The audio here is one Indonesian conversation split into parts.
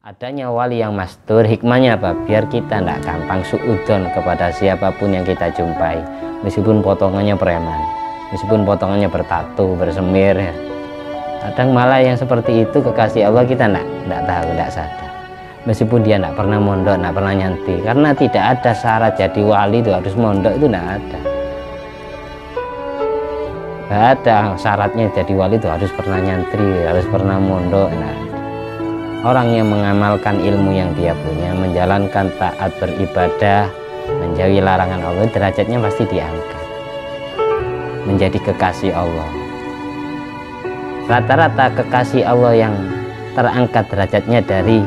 Adanya wali yang mastur, hikmahnya apa? Biar kita tidak gampang suudon kepada siapapun yang kita jumpai. Meskipun potongannya preman, meskipun potongannya bertatu, bersemir. Ya. Kadang malah yang seperti itu kekasih Allah kita tidak tidak tahu, tidak sadar. Meskipun dia tidak pernah mondok, tidak pernah nyanti, karena tidak ada syarat jadi wali itu harus mondok itu tidak ada. Tidak ada syaratnya jadi wali itu harus pernah nyantri, harus pernah mondok. Nah, Orang yang mengamalkan ilmu yang dia punya, menjalankan taat beribadah, menjauhi larangan Allah, derajatnya pasti diangkat. Menjadi kekasih Allah. Rata-rata kekasih Allah yang terangkat derajatnya dari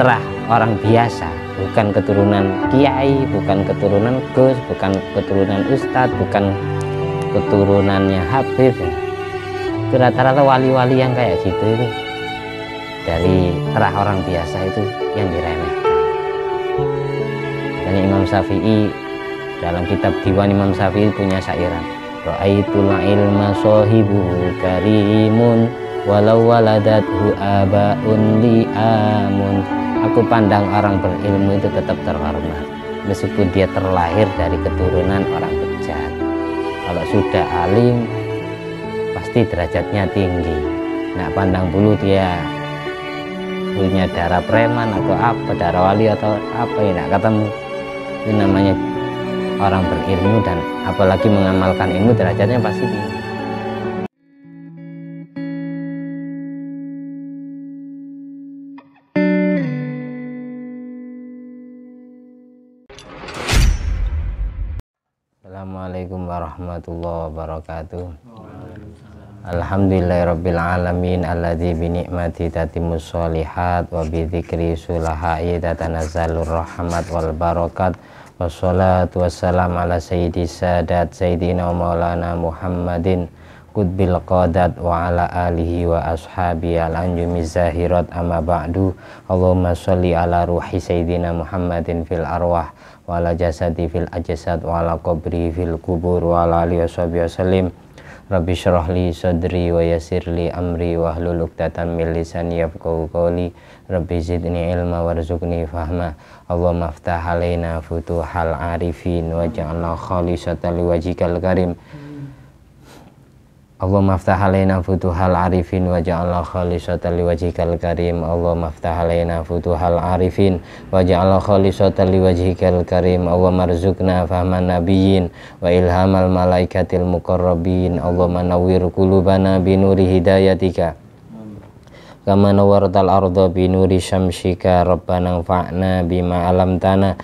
terah orang biasa, bukan keturunan kiai, bukan keturunan gus, bukan keturunan ustadz, bukan keturunannya habib. Itu rata-rata wali-wali yang kayak gitu itu dari terah orang biasa itu yang diremehkan. Dan Imam Syafi'i dalam kitab Diwan Imam Syafi'i punya syairan. Ra'aitul ilma sahibuhu karimun walau waladathu abaun li'amun. Aku pandang orang berilmu itu tetap terhormat meskipun dia terlahir dari keturunan orang bejat. Kalau sudah alim pasti derajatnya tinggi. Nah, pandang bulu dia punya darah preman atau apa darah wali atau apa ya nggak ketemu ini namanya orang berilmu dan apalagi mengamalkan ilmu derajatnya pasti tinggi Assalamualaikum warahmatullahi wabarakatuh. Alhamdulillahirrabbilalamin alamin alladzi bi ni'mati sholihat wa bi sulaha'i Tatanazalur rahmat wal barakat wassalatu wassalam ala sayyidi sadat sayyidina wa maulana Muhammadin Kudbil qadat wa ala alihi wa ashabi al anjumi zahirat amma ba'du Allahumma sholli ala ruhi sayyidina Muhammadin fil arwah wa ala jasadi fil ajasad wa ala qabri fil kubur wa ala alihi wa sallim Rabbi syrah li sadri wa yasir li amri wa hlul uqtatan min lisani yafqahu qawli Rabbi zidni ilma warzuqni fahma Allahumma aftah alaina futuhal arifin waj'alna khalisatan Wajikal karim Allah aftah alaina futuhal arifin wa ja'ala khalisata liwajhikal karim Allah aftah alaina futuhal arifin wa ja'ala khalisata liwajhikal karim Allah marzukna fahman nabiyyin wa ilhamal malaikatil muqarrabin Allahumma nawwir kulubana binuri hidayatika kama nawartal arda binuri syamsika rabbana fa'na bima alam tanah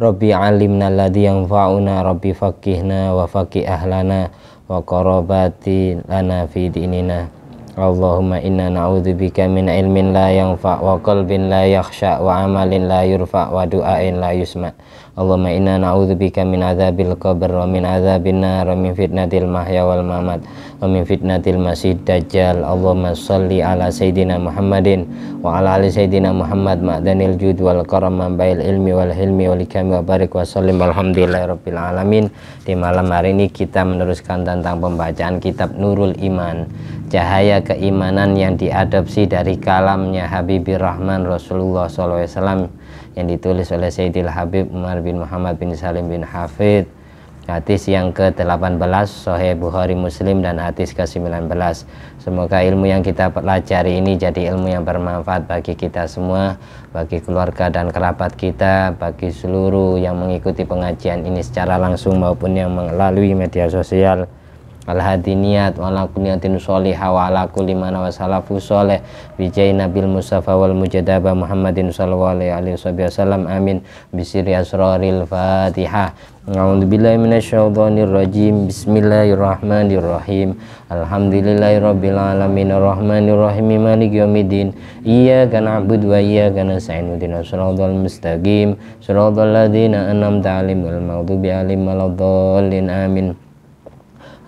rabbi alimna ladhi yang fa'una rabbi faqihna wa faqih ahlana wa qarabati lana fi dinina Allahumma inna na'udzubika min ilmin la yanfa wa qalbin la yakhsha wa amalin la yurfa wa du'ain la yusma' Allahumma inna na'udzubika min adzabil qabr wa min adzabin nar wa min fitnatil mahya wal mamat wa min fitnatil masih dajjal Allahumma shalli ala sayyidina Muhammadin wa ala ali sayyidina Muhammad ma'danil jud wal karam bail ilmi wal hilmi wal ikami wa barik wa sallim alhamdulillahirabbil alamin di malam hari ini kita meneruskan tentang pembacaan kitab Nurul Iman cahaya keimanan yang diadopsi dari kalamnya Habibir Rahman Rasulullah SAW yang ditulis oleh Sayyidil Habib Umar bin Muhammad bin Salim bin Hafid hadis yang ke-18 Sahih Bukhari Muslim dan hadis ke-19 semoga ilmu yang kita pelajari ini jadi ilmu yang bermanfaat bagi kita semua bagi keluarga dan kerabat kita bagi seluruh yang mengikuti pengajian ini secara langsung maupun yang melalui media sosial al hadi niat wala kuniyatin sholiha wa ala kulli mana wa salafu sholih bijai nabil mustafa wal mujadaba Muhammadin sallallahu alaihi wasallam amin bisiri asraril fatiha A'udzu billahi minasyaitonir rajim. Bismillahirrahmanirrahim. Alhamdulillahirabbil alamin arrahmanirrahim maliki yaumiddin. Iyyaka na'budu wa iyyaka nasta'in. Ihdinas siratal mustaqim. Siratal ladzina an'amta 'alaihim wal maghdubi 'alaihim waladdallin. Amin.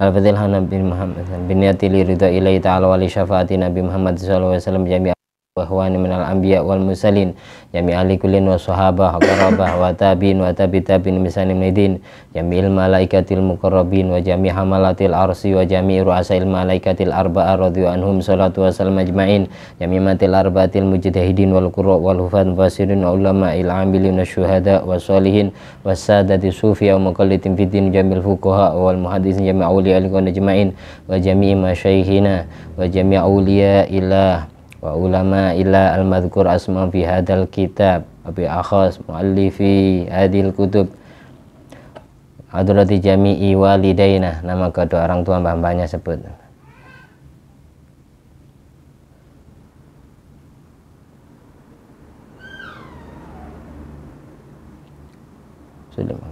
Al-Fatihah Nabi Muhammad bin Yati li ridha ilahi ta'ala wa li syafaati Nabi Muhammad sallallahu alaihi wasallam jamia wahwani minal anbiya wal musalin jami ahli kullin wa sahabah wa qarabah wa tabiin wa tabi tabiin misanim nidin al malaikatil muqarrabin wa jami hamalatil arsi wa jami ru'asail malaikatil arba'a radhiya anhum salatu wa salam ajma'in jami matil arba'atil mujtahidin wal qurra wal hufan fasirin ulama'il amilin syuhada wa salihin wa sadati sufi wa muqallidin din jamil fuqaha wal muhaddisin jami awliya al-qawni ajma'in wa jami masyayikhina wa jami awliya ilah wa ulama ila al madhkur asma fi hadal kitab abi akhas muallifi hadil kutub Adurati jami'i walidaina nama kedua orang tua mbah-mbahnya sebut sudah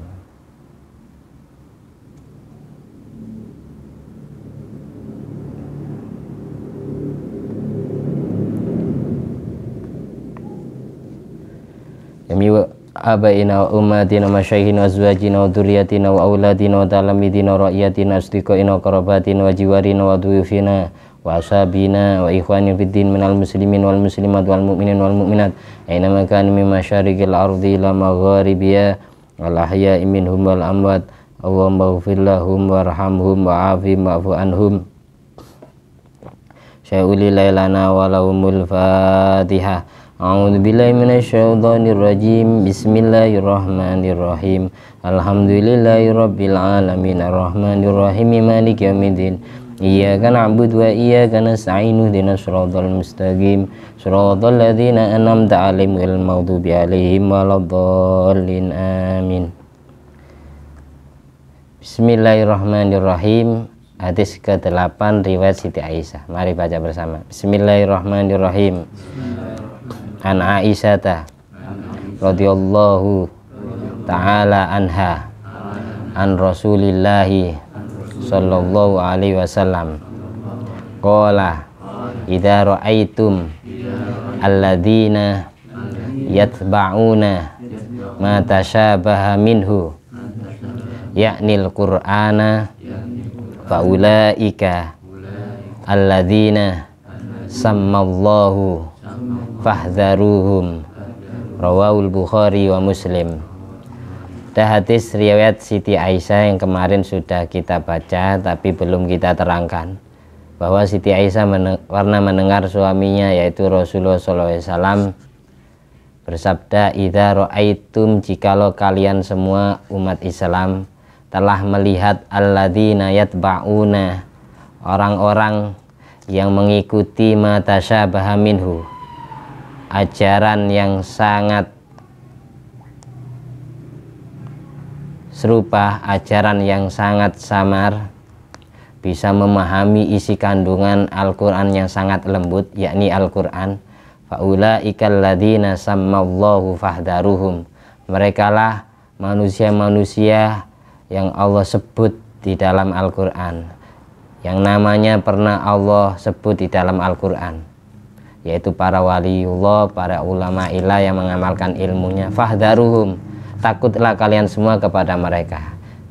Demi abaina wa ummatina wa masyayikhina wa azwajina wa dhurriyyatina wa auladina wa talamidina wa wa qarabatina wa jiwarina wa muslimin wal muslimat wal mu'minin wal mu'minat aina ma kanu min masyariqil ardi ila wal ahya minhum wal lahum warhamhum wa'afi ma'fu anhum Syai'uli laylana walawumul fatihah A'udzu billahi minasyaitonir rajim. Bismillahirrahmanirrahim. Alhamdulillahirabbil alamin arrahmanir rahim maliki yaumiddin. Iyyaka na'budu wa iyyaka nasta'in ihdinas siratal mustaqim. Siratal ladzina an'amta 'alaihim ghairil maghdubi 'alaihim waladdallin. Amin. Bismillahirrahmanirrahim. Hadis ke-8 riwayat Siti Aisyah. Mari baca bersama. Bismillahirrahmanirrahim. Bismillahirrahmanirrahim an Aisyata radhiyallahu taala anha an Rasulillahi sallallahu alaihi wasallam qala idza ra'aitum alladziina yatba'una ma tashabaha minhu yaknil qur'ana faulaika alladziina sammallahu fahdharuhum rawahul Bukhari wa Muslim ada hadis riwayat Siti Aisyah yang kemarin sudah kita baca tapi belum kita terangkan bahwa Siti Aisyah meneng warna mendengar suaminya yaitu Rasulullah SAW bersabda idha ro'aitum jikalau kalian semua umat Islam telah melihat alladzina yatba'una orang-orang yang mengikuti matasyabaha minhu ajaran yang sangat serupa ajaran yang sangat samar bisa memahami isi kandungan Al-Quran yang sangat lembut yakni Al-Quran faula'ikal ladhina sammallahu fahdaruhum merekalah manusia-manusia yang Allah sebut di dalam Al-Quran yang namanya pernah Allah sebut di dalam Al-Quran yaitu para waliullah, para ulama ilah yang mengamalkan ilmunya. Fahdaruhum, takutlah kalian semua kepada mereka.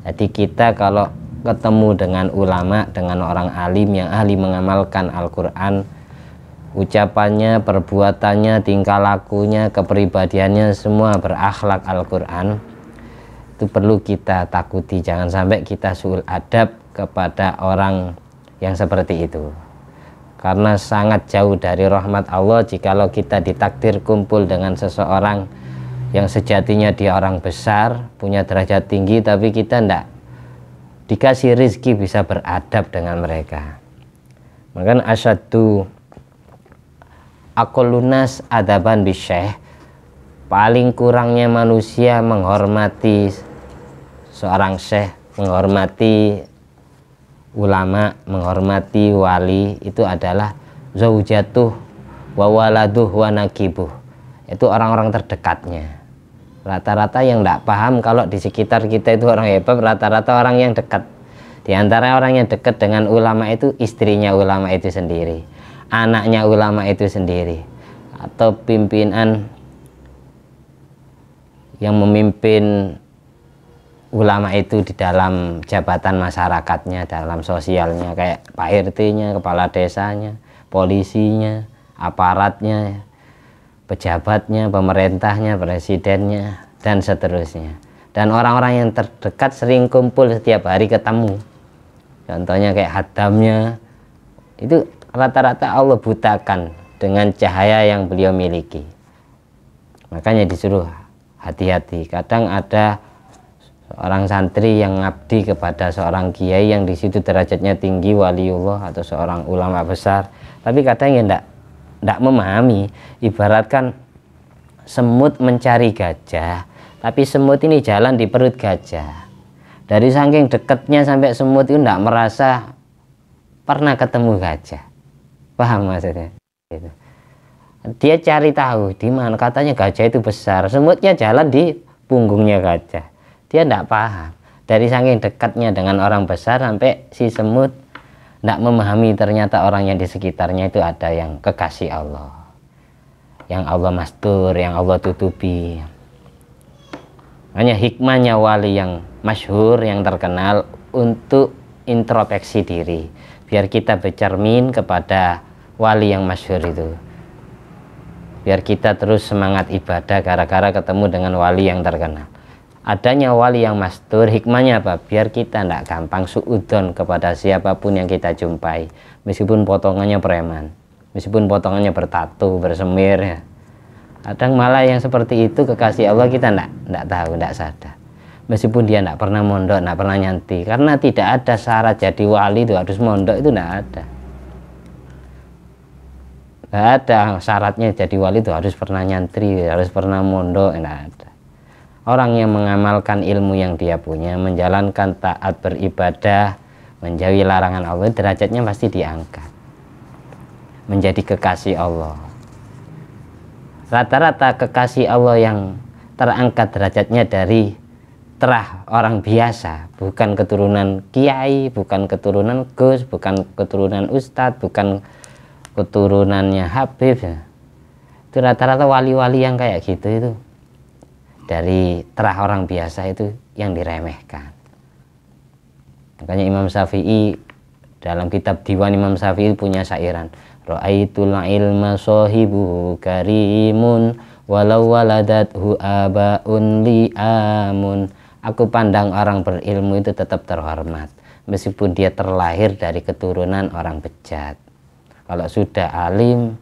Jadi kita kalau ketemu dengan ulama, dengan orang alim yang ahli mengamalkan Al-Quran, ucapannya, perbuatannya, tingkah lakunya, kepribadiannya semua berakhlak Al-Quran, itu perlu kita takuti. Jangan sampai kita suul adab kepada orang yang seperti itu karena sangat jauh dari rahmat Allah jikalau kita ditakdir kumpul dengan seseorang yang sejatinya dia orang besar punya derajat tinggi tapi kita tidak dikasih rizki bisa beradab dengan mereka maka asyadu lunas adaban bisyeh paling kurangnya manusia menghormati seorang syekh menghormati ulama menghormati wali itu adalah zaujatuh wa waladuh wa nakibuh itu orang-orang terdekatnya rata-rata yang tidak paham kalau di sekitar kita itu orang hebat rata-rata orang yang dekat di antara orang yang dekat dengan ulama itu istrinya ulama itu sendiri anaknya ulama itu sendiri atau pimpinan yang memimpin ulama itu di dalam jabatan masyarakatnya, dalam sosialnya kayak Pak RT-nya, kepala desanya, polisinya, aparatnya, pejabatnya, pemerintahnya, presidennya dan seterusnya. Dan orang-orang yang terdekat sering kumpul setiap hari ketemu. Contohnya kayak hadamnya itu rata-rata Allah butakan dengan cahaya yang beliau miliki. Makanya disuruh hati-hati. Kadang ada seorang santri yang ngabdi kepada seorang kiai yang di situ derajatnya tinggi waliullah atau seorang ulama besar tapi katanya ya tidak memahami ibaratkan semut mencari gajah tapi semut ini jalan di perut gajah dari saking dekatnya sampai semut itu tidak merasa pernah ketemu gajah paham maksudnya gitu. dia cari tahu di mana katanya gajah itu besar semutnya jalan di punggungnya gajah dia tidak paham dari saking dekatnya dengan orang besar sampai si semut tidak memahami ternyata orang yang di sekitarnya itu ada yang kekasih Allah yang Allah mastur yang Allah tutupi hanya hikmahnya wali yang masyhur yang terkenal untuk introspeksi diri biar kita bercermin kepada wali yang masyhur itu biar kita terus semangat ibadah gara-gara ketemu dengan wali yang terkenal adanya wali yang mastur hikmahnya apa biar kita tidak gampang suudon kepada siapapun yang kita jumpai meskipun potongannya preman meskipun potongannya bertatu bersemir ya kadang malah yang seperti itu kekasih Allah kita tidak tidak tahu tidak sadar meskipun dia tidak pernah mondok tidak pernah nyanti karena tidak ada syarat jadi wali itu harus mondok itu tidak ada tidak ada syaratnya jadi wali itu harus pernah nyantri harus pernah mondok tidak ada Orang yang mengamalkan ilmu yang dia punya, menjalankan taat beribadah, menjauhi larangan Allah, derajatnya pasti diangkat. Menjadi kekasih Allah. Rata-rata kekasih Allah yang terangkat derajatnya dari terah orang biasa, bukan keturunan kiai, bukan keturunan gus, bukan keturunan ustadz, bukan keturunannya Habib. Itu rata-rata wali-wali yang kayak gitu itu dari terah orang biasa itu yang diremehkan. Makanya Imam Syafi'i dalam kitab Diwan Imam Syafi'i punya sairan Ra'aitul ilma sohibu karimun walau waladat hu'aba'un li'amun aku pandang orang berilmu itu tetap terhormat meskipun dia terlahir dari keturunan orang bejat kalau sudah alim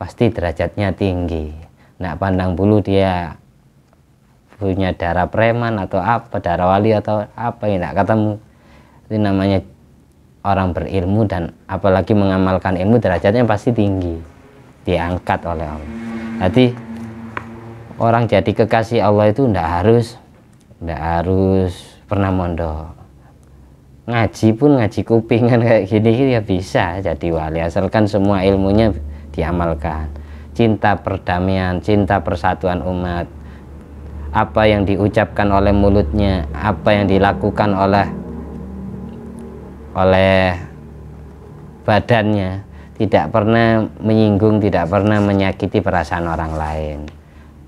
pasti derajatnya tinggi Nak pandang bulu dia punya darah preman atau apa darah wali atau apa ya tidak ketemu itu namanya orang berilmu dan apalagi mengamalkan ilmu derajatnya pasti tinggi diangkat oleh Allah jadi orang jadi kekasih Allah itu tidak harus tidak harus pernah mondok ngaji pun ngaji kupingan kayak gini ya bisa jadi wali asalkan semua ilmunya diamalkan cinta perdamaian cinta persatuan umat apa yang diucapkan oleh mulutnya apa yang dilakukan oleh oleh badannya tidak pernah menyinggung tidak pernah menyakiti perasaan orang lain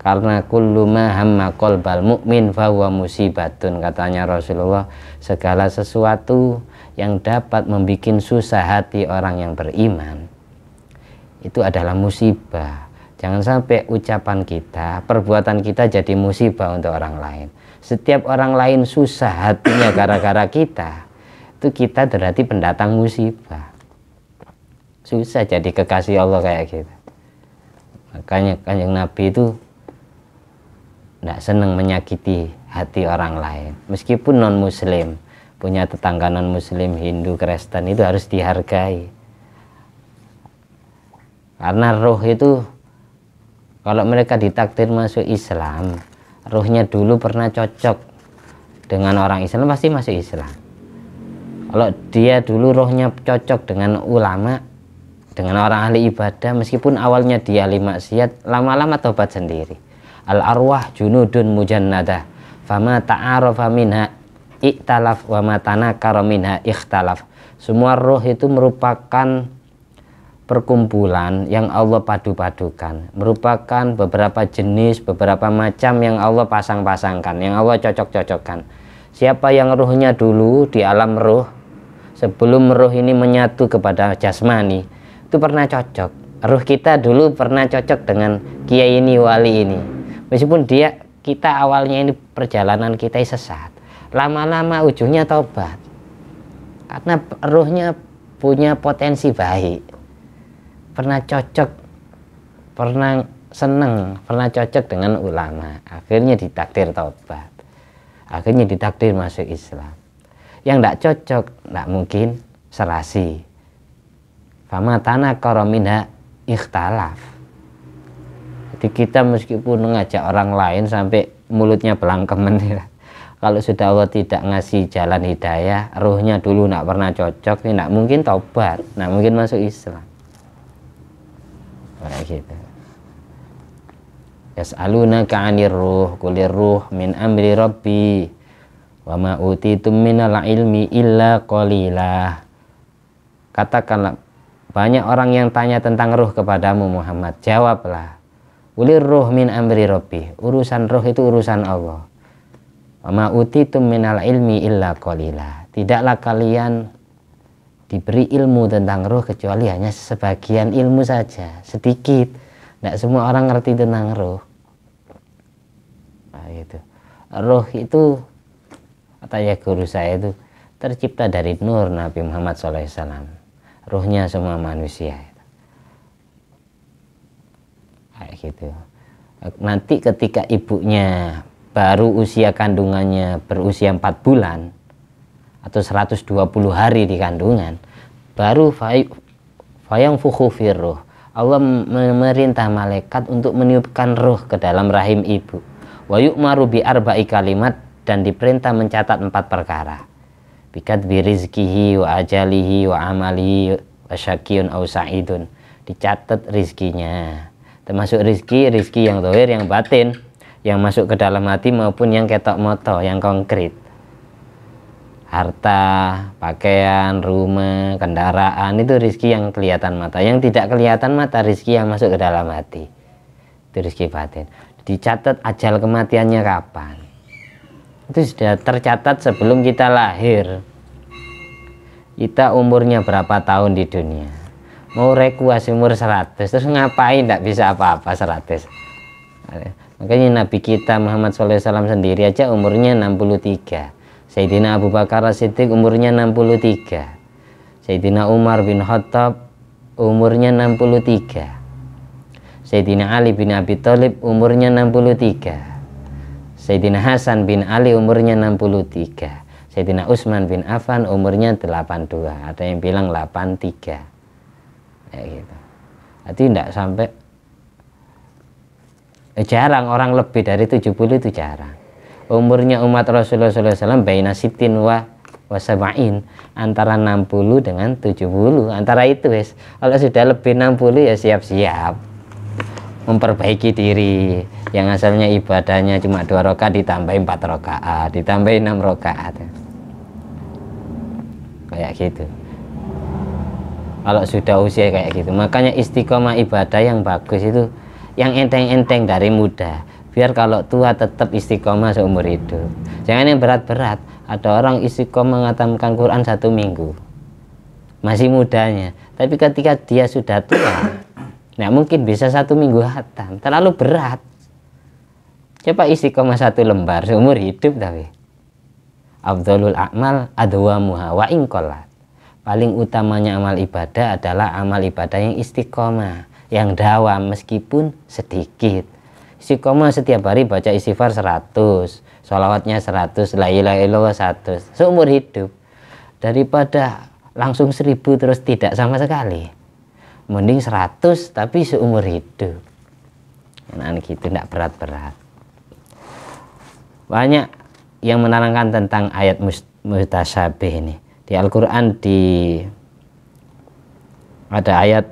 karena kulluma hamma qalbal mukmin fahuwa musibatun katanya Rasulullah segala sesuatu yang dapat membuat susah hati orang yang beriman itu adalah musibah Jangan sampai ucapan kita, perbuatan kita jadi musibah untuk orang lain. Setiap orang lain susah hatinya gara-gara kita, itu kita berarti pendatang musibah. Susah jadi kekasih Allah kayak gitu. Makanya kanjeng Nabi itu tidak senang menyakiti hati orang lain. Meskipun non-muslim, punya tetangga non-muslim, Hindu, Kristen itu harus dihargai. Karena roh itu kalau mereka ditakdir masuk Islam ruhnya dulu pernah cocok dengan orang Islam pasti masuk Islam kalau dia dulu rohnya cocok dengan ulama dengan orang ahli ibadah meskipun awalnya dia lima maksiat lama-lama tobat sendiri al arwah junudun mujannadah fama ta'arofa minha iktalaf wa matana minha ikhtalaf semua roh itu merupakan perkumpulan yang Allah padu-padukan merupakan beberapa jenis beberapa macam yang Allah pasang-pasangkan yang Allah cocok-cocokkan siapa yang ruhnya dulu di alam ruh sebelum ruh ini menyatu kepada jasmani itu pernah cocok ruh kita dulu pernah cocok dengan kiai ini wali ini meskipun dia kita awalnya ini perjalanan kita sesat lama-lama ujungnya tobat karena ruhnya punya potensi baik pernah cocok pernah seneng pernah cocok dengan ulama akhirnya ditakdir taubat akhirnya ditakdir masuk Islam yang tidak cocok tidak mungkin serasi fama tanah koromina ikhtalaf jadi kita meskipun mengajak orang lain sampai mulutnya belangkemen ya. kalau sudah Allah tidak ngasih jalan hidayah ruhnya dulu tidak pernah cocok tidak mungkin taubat tidak mungkin masuk Islam kayak gitu yas'alunaka ka'anir ruh kulir ruh min amri rabbi wa ma utitum minal ilmi illa qalilah katakanlah banyak orang yang tanya tentang ruh kepadamu Muhammad jawablah kulir ruh min amri rabbi urusan ruh itu urusan Allah wa ma utitum minal ilmi illa qalilah tidaklah kalian diberi ilmu tentang roh kecuali hanya sebagian ilmu saja sedikit tidak semua orang ngerti tentang roh nah, gitu ruh itu kata ya guru saya itu tercipta dari nur Nabi Muhammad SAW rohnya semua manusia kayak gitu nanti ketika ibunya baru usia kandungannya berusia 4 bulan atau 120 hari di kandungan baru fayang fuhu firuh Allah memerintah malaikat untuk meniupkan ruh ke dalam rahim ibu wa yu'maru bi arba'i kalimat dan diperintah mencatat empat perkara bikat birizkihi wa ajalihi wa amalihi wa syakiyun au sa'idun dicatat rizkinya termasuk rizki rizki yang doir yang batin yang masuk ke dalam hati maupun yang ketok moto yang konkret harta, pakaian, rumah, kendaraan itu rizki yang kelihatan mata. Yang tidak kelihatan mata rizki yang masuk ke dalam hati. Itu rizki batin. Dicatat ajal kematiannya kapan. Itu sudah tercatat sebelum kita lahir. Kita umurnya berapa tahun di dunia. Mau rekuas umur 100, terus ngapain tidak bisa apa-apa 100. Makanya Nabi kita Muhammad SAW sendiri aja umurnya 63 Sayyidina Abu Bakar siddiq umurnya 63 Sayyidina Umar bin Khattab umurnya 63 Sayyidina Ali bin Abi Thalib umurnya 63 Sayyidina Hasan bin Ali umurnya 63 Sayyidina Utsman bin Affan umurnya 82 ada yang bilang 83 ya gitu jadi tidak sampai eh, jarang orang lebih dari 70 itu jarang umurnya umat Rasulullah SAW baina sitin wa wasabain antara 60 dengan 70 antara itu wes kalau sudah lebih 60 ya siap-siap memperbaiki diri yang asalnya ibadahnya cuma dua rakaat ditambah empat rakaat ditambah enam rakaat kayak gitu kalau sudah usia kayak gitu makanya istiqomah ibadah yang bagus itu yang enteng-enteng dari muda biar kalau tua tetap istiqomah seumur hidup jangan yang berat-berat ada orang istiqomah mengatamkan Quran satu minggu masih mudanya tapi ketika dia sudah tua nah mungkin bisa satu minggu hatam terlalu berat coba istiqomah satu lembar seumur hidup tapi Abdulul Akmal adwamuha wa ingkolat paling utamanya amal ibadah adalah amal ibadah yang istiqomah yang dawam meskipun sedikit istiqomah setiap hari baca istighfar 100 sholawatnya 100 la ilaha illallah 100 seumur hidup daripada langsung 1000 terus tidak sama sekali mending 100 tapi seumur hidup nah gitu tidak berat-berat banyak yang menerangkan tentang ayat mutasyabih ini di Al-Quran di ada ayat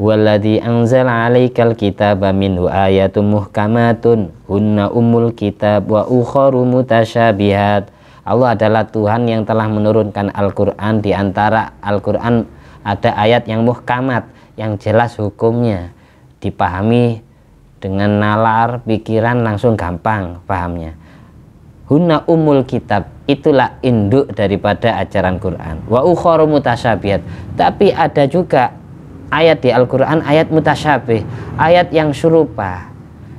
Walladhi anzala alaikal kitaba minhu ayatun muhkamatun hunna umul kitab wa ukharu mutasyabihat. Allah adalah Tuhan yang telah menurunkan Al-Qur'an di antara Al-Qur'an ada ayat yang muhkamat yang jelas hukumnya dipahami dengan nalar pikiran langsung gampang pahamnya hunna umul kitab itulah induk daripada ajaran Quran wa ukharu mutasyabihat tapi ada juga ayat di Al-Quran ayat mutasyabih ayat yang serupa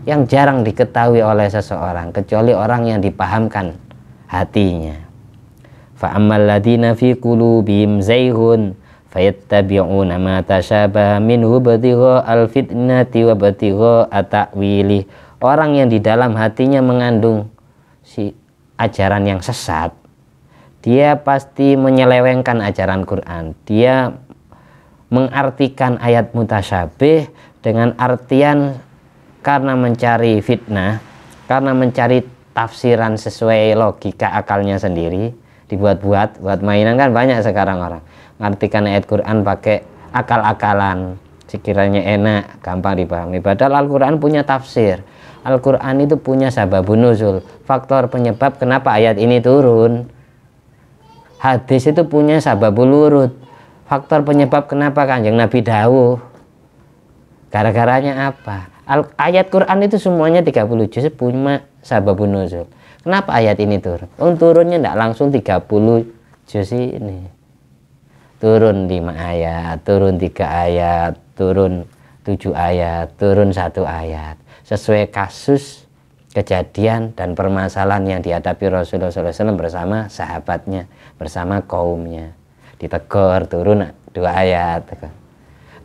yang jarang diketahui oleh seseorang kecuali orang yang dipahamkan hatinya fa'ammal ladina fi qulubihim zaihun fayattabi'una ma tashabaha minhu batigha al-fitnati wa batigha at orang yang di dalam hatinya mengandung si ajaran yang sesat dia pasti menyelewengkan ajaran Quran dia mengartikan ayat mutasyabih dengan artian karena mencari fitnah, karena mencari tafsiran sesuai logika akalnya sendiri, dibuat-buat, buat mainan kan banyak sekarang orang. Mengartikan ayat Quran pakai akal-akalan, sekiranya enak, gampang dipahami. Padahal Al-Quran punya tafsir. Al-Quran itu punya sababun nuzul, faktor penyebab kenapa ayat ini turun. Hadis itu punya sababulurut faktor penyebab kenapa kanjeng Nabi dawuh gara-garanya apa Al ayat Quran itu semuanya 30 juz punya sababun nuzul kenapa ayat ini turun oh, turunnya tidak langsung 30 juz ini turun 5 ayat turun 3 ayat turun 7 ayat turun 1 ayat sesuai kasus kejadian dan permasalahan yang dihadapi Rasulullah SAW bersama sahabatnya, bersama kaumnya ditegur turun dua ayat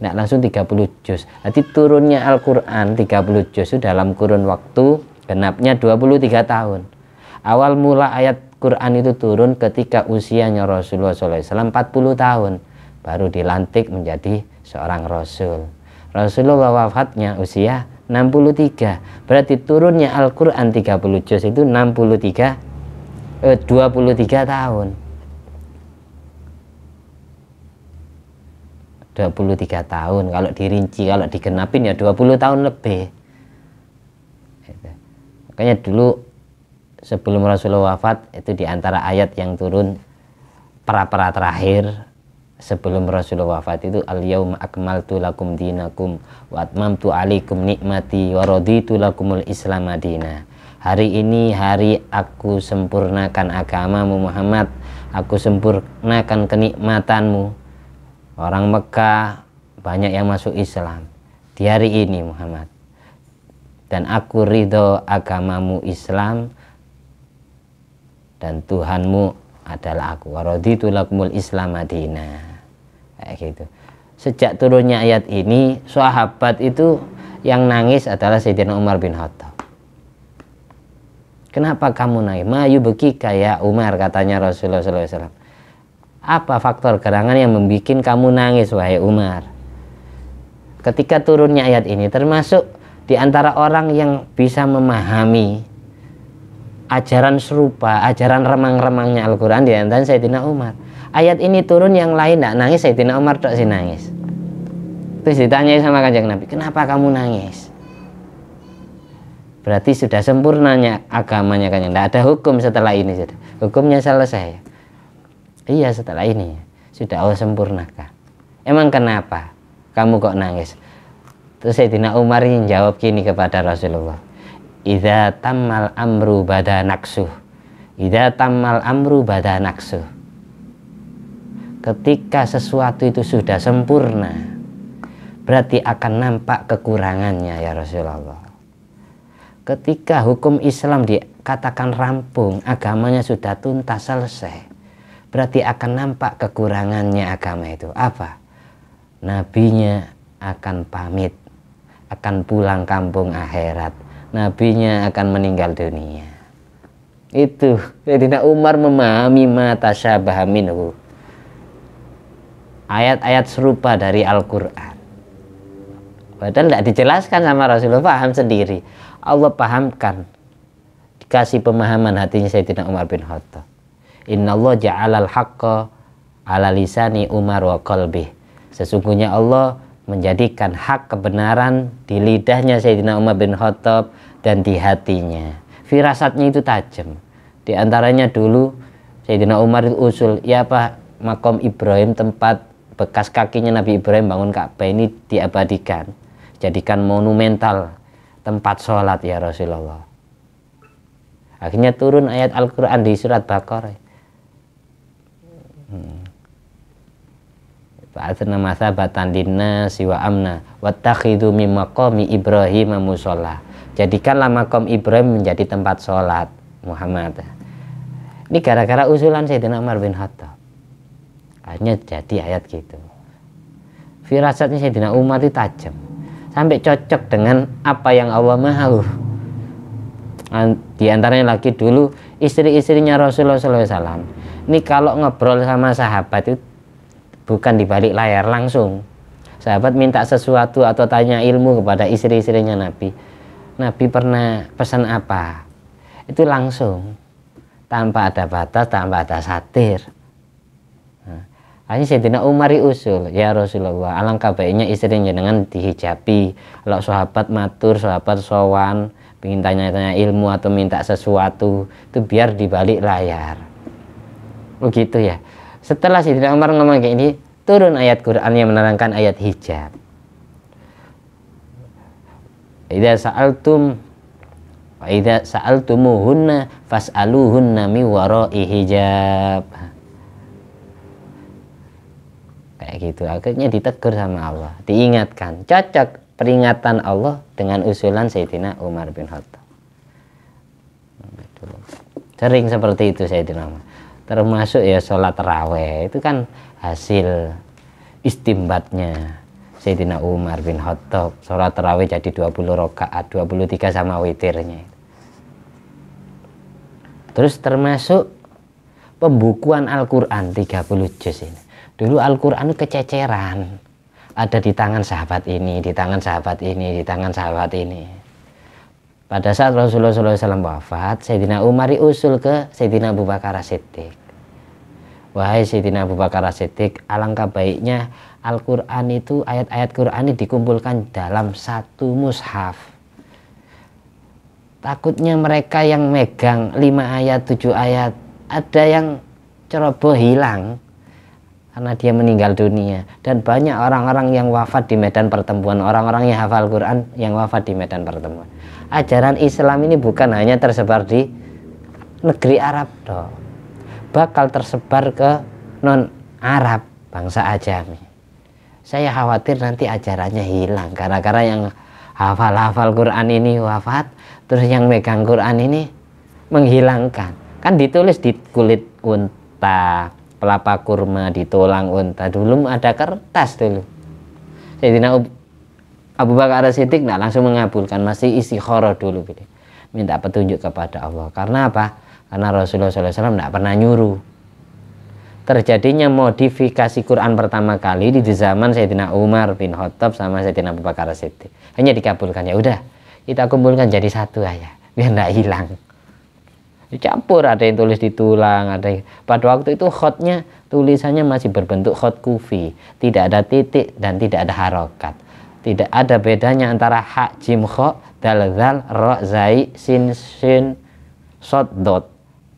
nah langsung 30 juz nanti turunnya Al-Quran 30 juz itu dalam kurun waktu genapnya 23 tahun awal mula ayat Quran itu turun ketika usianya Rasulullah SAW 40 tahun baru dilantik menjadi seorang Rasul Rasulullah wafatnya usia 63 berarti turunnya Al-Quran 30 juz itu 63 eh, 23 tahun 23 tahun kalau dirinci kalau digenapin ya 20 tahun lebih gitu. makanya dulu sebelum Rasulullah wafat itu diantara ayat yang turun pra-pra terakhir sebelum Rasulullah wafat itu al yaum akmaltu lakum dinakum wa atmamtu alaikum nikmati wa raditu lakumul islam madina hari ini hari aku sempurnakan agamamu Muhammad aku sempurnakan kenikmatanmu orang Mekah banyak yang masuk Islam di hari ini Muhammad dan aku ridho agamamu Islam dan Tuhanmu adalah aku waraditu Islam adina kayak gitu sejak turunnya ayat ini sahabat itu yang nangis adalah Sayyidina Umar bin Khattab kenapa kamu nangis mayu beki kayak Umar katanya Rasulullah SAW apa faktor gerangan yang membuat kamu nangis, wahai Umar? Ketika turunnya ayat ini, termasuk di antara orang yang bisa memahami ajaran serupa, ajaran remang-remangnya Al-Quran di antara Sayyidina Umar. Ayat ini turun yang lain tidak nangis, Sayyidina Umar tak sih nangis. Terus ditanya sama kanjeng Nabi, kenapa kamu nangis? Berarti sudah sempurnanya agamanya kanjeng, tidak ada hukum setelah ini Hukumnya selesai. Iya setelah ini sudah Allah oh, sempurnakan. Emang kenapa kamu kok nangis? Terus Sayyidina Umar Umarin jawab gini kepada Rasulullah. Ida tamal amru bada naksu. Ida tamal amru bada naksu. Ketika sesuatu itu sudah sempurna, berarti akan nampak kekurangannya ya Rasulullah. Ketika hukum Islam dikatakan rampung, agamanya sudah tuntas selesai berarti akan nampak kekurangannya agama itu apa nabinya akan pamit akan pulang kampung akhirat nabinya akan meninggal dunia itu Sayyidina Umar memahami mata syabah minhu ayat-ayat serupa dari Al-Quran padahal tidak dijelaskan sama Rasulullah paham sendiri Allah pahamkan dikasih pemahaman hatinya Sayyidina Umar bin Khattab Inna Allah ja'alal haqqa ala lisani Umar wa qalbih. Sesungguhnya Allah menjadikan hak kebenaran di lidahnya Sayyidina Umar bin Khattab dan di hatinya. Firasatnya itu tajam. Di antaranya dulu Sayyidina Umar itu usul, ya Pak, makom Ibrahim tempat bekas kakinya Nabi Ibrahim bangun Ka'bah ini diabadikan. Jadikan monumental tempat sholat ya Rasulullah. Akhirnya turun ayat Al-Quran di surat Baqarah Hmm. Fa'atna mathabatan linnas siwa amna Wattakhidu mimakomi Ibrahim musalla. Jadikanlah makom Ibrahim menjadi tempat sholat Muhammad. Ini gara-gara usulan Sayyidina Umar bin Khattab. Akhirnya jadi ayat gitu. Firasatnya Sayyidina Umar itu tajam. Sampai cocok dengan apa yang Allah mau. Di antaranya lagi dulu istri-istrinya Rasulullah SAW ini kalau ngobrol sama sahabat itu bukan di balik layar langsung sahabat minta sesuatu atau tanya ilmu kepada istri-istrinya Nabi Nabi pernah pesan apa itu langsung tanpa ada batas tanpa ada satir nah, akhirnya Sayyidina Umar usul ya Rasulullah alangkah baiknya istrinya dengan dihijabi kalau sahabat matur sahabat sowan ingin tanya-tanya ilmu atau minta sesuatu itu biar di balik layar begitu oh, ya setelah Sayyidina Umar ngomong kayak ini turun ayat Quran yang menerangkan ayat hijab Ida sa'altum wa idza sa'altumuhunna fas'aluhunna mi wara'i hijab kayak gitu akhirnya ditegur sama Allah diingatkan cocok peringatan Allah dengan usulan Sayyidina Umar bin Khattab sering seperti itu Sayyidina Umar termasuk ya sholat terawih itu kan hasil istimbatnya Sayyidina Umar bin Khattab sholat terawih jadi 20 rokaat 23 sama witirnya terus termasuk pembukuan Al-Quran 30 juz ini dulu Al-Quran kececeran ada di tangan sahabat ini, di tangan sahabat ini, di tangan sahabat ini pada saat Rasulullah SAW wafat, Sayyidina Umar usul ke Sayyidina Abu Bakar Siddiq. Wahai Sayyidina Abu Bakar Siddiq, alangkah baiknya Al-Quran itu, ayat-ayat Quran ini dikumpulkan dalam satu mushaf. Takutnya mereka yang megang lima ayat, tujuh ayat, ada yang ceroboh hilang karena dia meninggal dunia dan banyak orang-orang yang wafat di medan pertemuan orang-orang yang hafal Quran yang wafat di medan pertemuan ajaran Islam ini bukan hanya tersebar di negeri Arab toh. bakal tersebar ke non Arab bangsa Ajami saya khawatir nanti ajarannya hilang Karena karena yang hafal-hafal Quran ini wafat terus yang megang Quran ini menghilangkan kan ditulis di kulit unta pelapa kurma di tulang unta dulu ada kertas dulu Sayyidina Abu Bakar As-Siddiq tidak langsung mengabulkan masih istikharah dulu gitu. minta petunjuk kepada Allah karena apa karena Rasulullah SAW tidak pernah nyuruh terjadinya modifikasi Quran pertama kali di zaman Sayyidina Umar bin Khattab sama Sayyidina Abu Bakar As-Siddiq hanya dikabulkan ya udah kita kumpulkan jadi satu aja biar tidak hilang dicampur ada yang tulis di tulang ada yang pada waktu itu khotnya tulisannya masih berbentuk khot kufi tidak ada titik dan tidak ada harokat tidak ada bedanya antara hak jim kho dal dal ro zai sin sin sod dot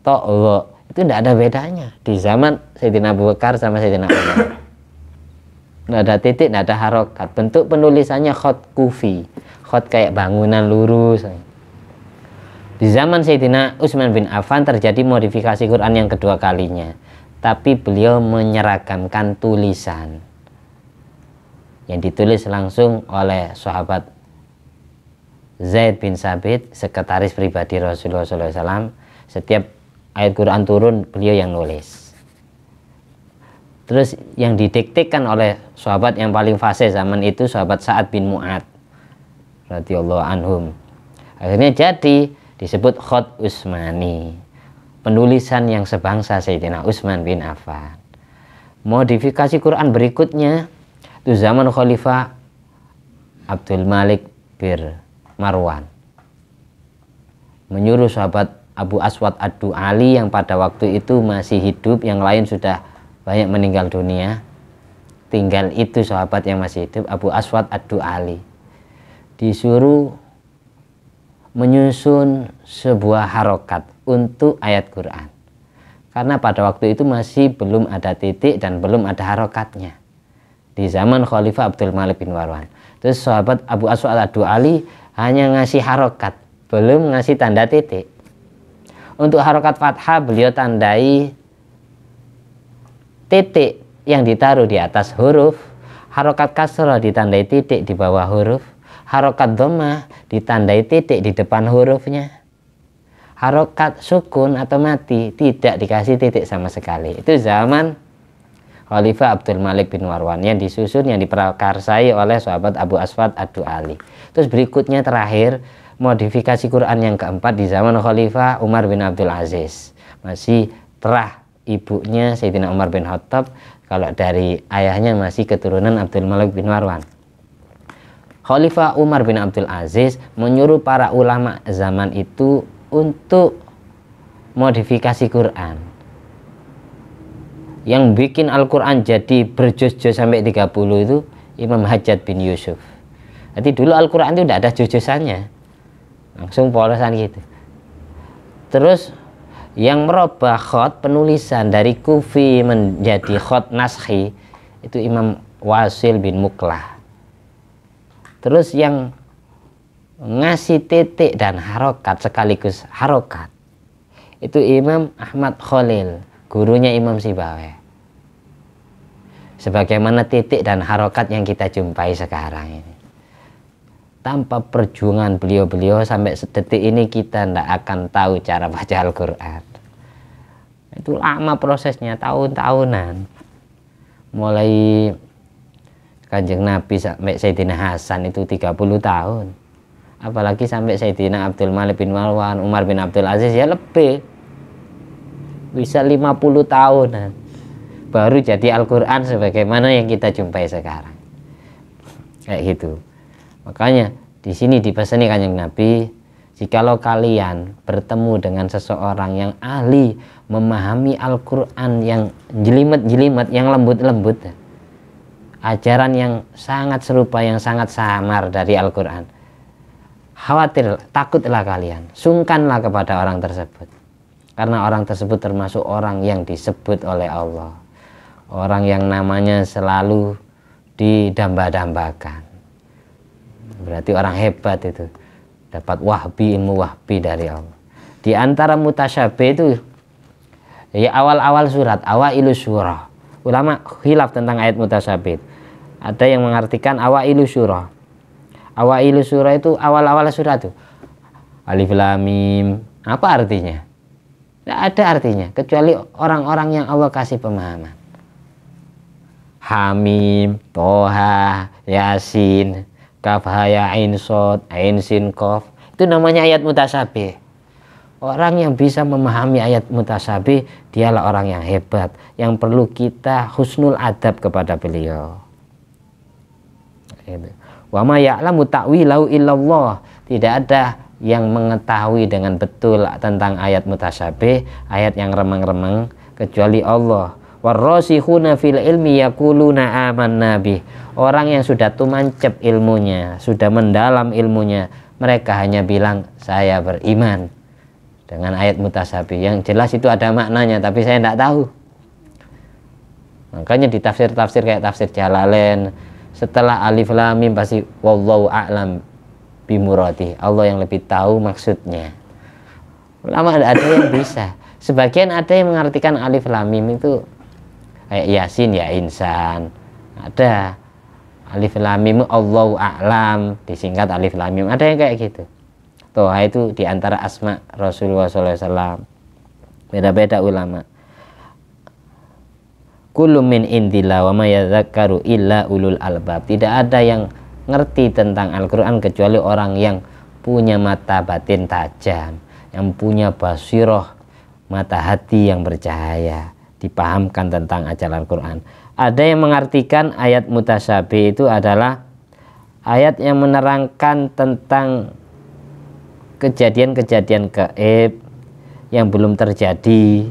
to lo itu tidak ada bedanya di zaman Sayyidina Abu Bakar sama Sayyidina Umar tidak ada titik, tidak ada harokat bentuk penulisannya khot kufi khot kayak bangunan lurus di zaman Sayyidina Usman bin Affan terjadi modifikasi Quran yang kedua kalinya tapi beliau menyerahkan tulisan yang ditulis langsung oleh sahabat Zaid bin Sabit, sekretaris pribadi Rasulullah SAW. Setiap ayat Quran turun, beliau yang nulis. Terus yang didiktikan oleh sahabat yang paling fase zaman itu sahabat Sa'ad bin Mu'ad radhiyallahu anhum. Akhirnya jadi disebut khot Usmani. Penulisan yang sebangsa Sayyidina Usman bin Affan. Modifikasi Quran berikutnya itu zaman Khalifah Abdul Malik bin Marwan menyuruh sahabat Abu Aswad Adu Ali yang pada waktu itu masih hidup yang lain sudah banyak meninggal dunia tinggal itu sahabat yang masih hidup Abu Aswad Adu Ali disuruh menyusun sebuah harokat untuk ayat Quran karena pada waktu itu masih belum ada titik dan belum ada harokatnya di zaman Khalifah Abdul Malik bin Warwan, Terus sahabat Abu Aswad Adu duali hanya ngasih harokat, belum ngasih tanda titik. Untuk harokat fathah beliau tandai titik yang ditaruh di atas huruf, harokat kasroh ditandai titik di bawah huruf, harokat domah ditandai titik di depan hurufnya. Harokat sukun atau mati tidak dikasih titik sama sekali. Itu zaman Khalifah Abdul Malik bin Warwan yang disusun yang diperakarsai oleh sahabat Abu Aswad Adu Ali. Terus berikutnya terakhir modifikasi Quran yang keempat di zaman Khalifah Umar bin Abdul Aziz. Masih terah ibunya Sayyidina Umar bin Khattab kalau dari ayahnya masih keturunan Abdul Malik bin Warwan. Khalifah Umar bin Abdul Aziz menyuruh para ulama zaman itu untuk modifikasi Quran yang bikin Al-Quran jadi berjuz-juz sampai 30 itu Imam Hajat bin Yusuf jadi dulu Al-Quran itu tidak ada jujusannya langsung polosan gitu terus yang merubah khot penulisan dari kufi menjadi khot naskhi itu Imam Wasil bin Muklah terus yang ngasih titik dan harokat sekaligus harokat itu Imam Ahmad Khalil gurunya Imam Sibawe. Sebagaimana titik dan harokat yang kita jumpai sekarang ini. Tanpa perjuangan beliau-beliau sampai detik ini kita tidak akan tahu cara baca Al-Quran. Itu lama prosesnya, tahun-tahunan. Mulai kanjeng Nabi sampai Sayyidina Hasan itu 30 tahun apalagi sampai Sayyidina Abdul Malik bin Marwan, Umar bin Abdul Aziz ya lebih bisa 50 tahun nah, baru jadi Al-Quran sebagaimana yang kita jumpai sekarang kayak gitu makanya di sini di dipesani kanjeng Nabi jikalau kalian bertemu dengan seseorang yang ahli memahami Al-Quran yang jelimet-jelimet yang lembut-lembut ajaran yang sangat serupa yang sangat samar dari Al-Quran khawatir takutlah kalian sungkanlah kepada orang tersebut karena orang tersebut termasuk orang yang disebut oleh Allah orang yang namanya selalu didamba-dambakan berarti orang hebat itu dapat wahbi ilmu wahbi dari Allah di antara mutasyabih itu ya awal-awal surat ilu surah ulama khilaf tentang ayat mutasyabih ada yang mengartikan ilu surah ilu surah itu awal-awal surat itu alif lamim apa artinya tidak ada artinya, kecuali orang-orang yang Allah kasih pemahaman. Hamim, Toha, Yasin, Kafhaya, Ainsod, Ainsin, Kof. Itu namanya ayat mutasabe Orang yang bisa memahami ayat mutasabe dialah orang yang hebat. Yang perlu kita husnul adab kepada beliau. Wama ya'lamu ta'wilau illallah. Tidak ada yang mengetahui dengan betul tentang ayat mutasyabih, ayat yang remeng-remeng kecuali Allah. Warrosihuna fil ilmi yakuluna Orang yang sudah tumancep ilmunya, sudah mendalam ilmunya, mereka hanya bilang saya beriman dengan ayat mutasyabih. Yang jelas itu ada maknanya tapi saya tidak tahu. Makanya di tafsir-tafsir kayak tafsir Jalalain setelah alif lamim pasti wallahu a'lam bimurati Allah yang lebih tahu maksudnya ulama ada, ada yang bisa sebagian ada yang mengartikan alif lamim itu kayak yasin ya insan ada alif lamim Allahu a'lam disingkat alif lamim ada yang kayak gitu toha itu diantara asma Rasulullah SAW beda-beda ulama Kulumin min wa ma illa ulul albab tidak ada yang ngerti tentang Al-Quran kecuali orang yang punya mata batin tajam yang punya basiroh mata hati yang bercahaya dipahamkan tentang ajaran al Quran ada yang mengartikan ayat mutasyabih itu adalah ayat yang menerangkan tentang kejadian-kejadian gaib yang belum terjadi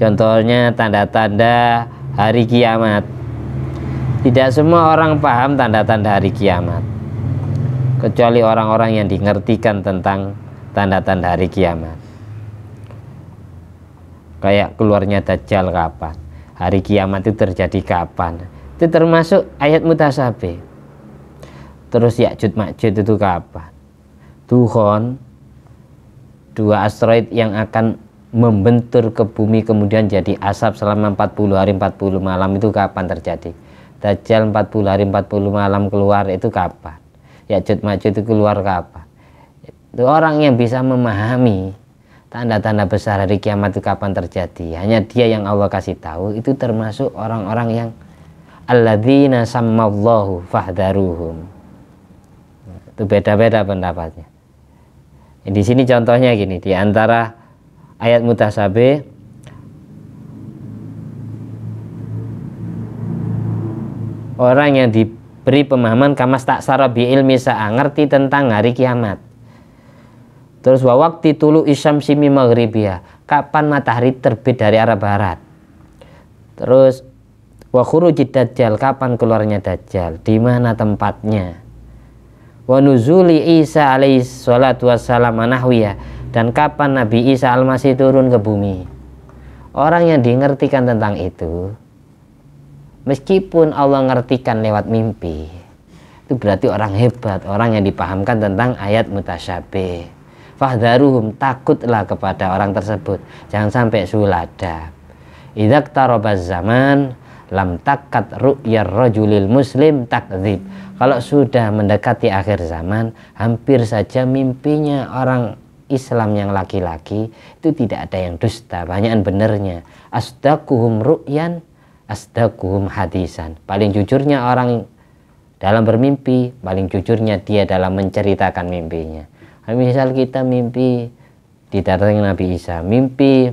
contohnya tanda-tanda hari kiamat tidak semua orang paham tanda-tanda hari kiamat Kecuali orang-orang yang dingertikan tentang tanda-tanda hari kiamat Kayak keluarnya Dajjal kapan Hari kiamat itu terjadi kapan Itu termasuk ayat mutasabe Terus yakjud makjud itu kapan Tuhan, Dua asteroid yang akan membentur ke bumi kemudian jadi asap selama 40 hari 40 malam itu kapan terjadi Dajjal 40 hari 40 malam keluar itu kapan? Yajud Majud itu keluar kapan? Itu orang yang bisa memahami tanda-tanda besar hari kiamat itu kapan terjadi. Hanya dia yang Allah kasih tahu itu termasuk orang-orang yang alladzina sammallahu fahdaruhum. Itu beda-beda pendapatnya. Di sini contohnya gini, di antara ayat mutasabih orang yang diberi pemahaman kamas tak sarabi ilmi sa'a ngerti tentang hari kiamat terus wa waktu tulu isam simi maghribia kapan matahari terbit dari arah barat terus wa khurujid dajjal kapan keluarnya dajjal di mana tempatnya wa nuzuli Isa alaihi salatu wassalam anahwiya dan kapan Nabi Isa al-Masih turun ke bumi orang yang diingertikan tentang itu meskipun Allah ngertikan lewat mimpi itu berarti orang hebat orang yang dipahamkan tentang ayat mutasyabih fahdharuhum takutlah kepada orang tersebut jangan sampai sulada idak tarobaz zaman lam takat ru'yar rajulil muslim takzib kalau sudah mendekati akhir zaman hampir saja mimpinya orang Islam yang laki-laki itu tidak ada yang dusta banyakan benernya astakuhum ru'yan astaghum hadisan paling jujurnya orang dalam bermimpi paling jujurnya dia dalam menceritakan mimpinya misal kita mimpi didatangi Nabi Isa mimpi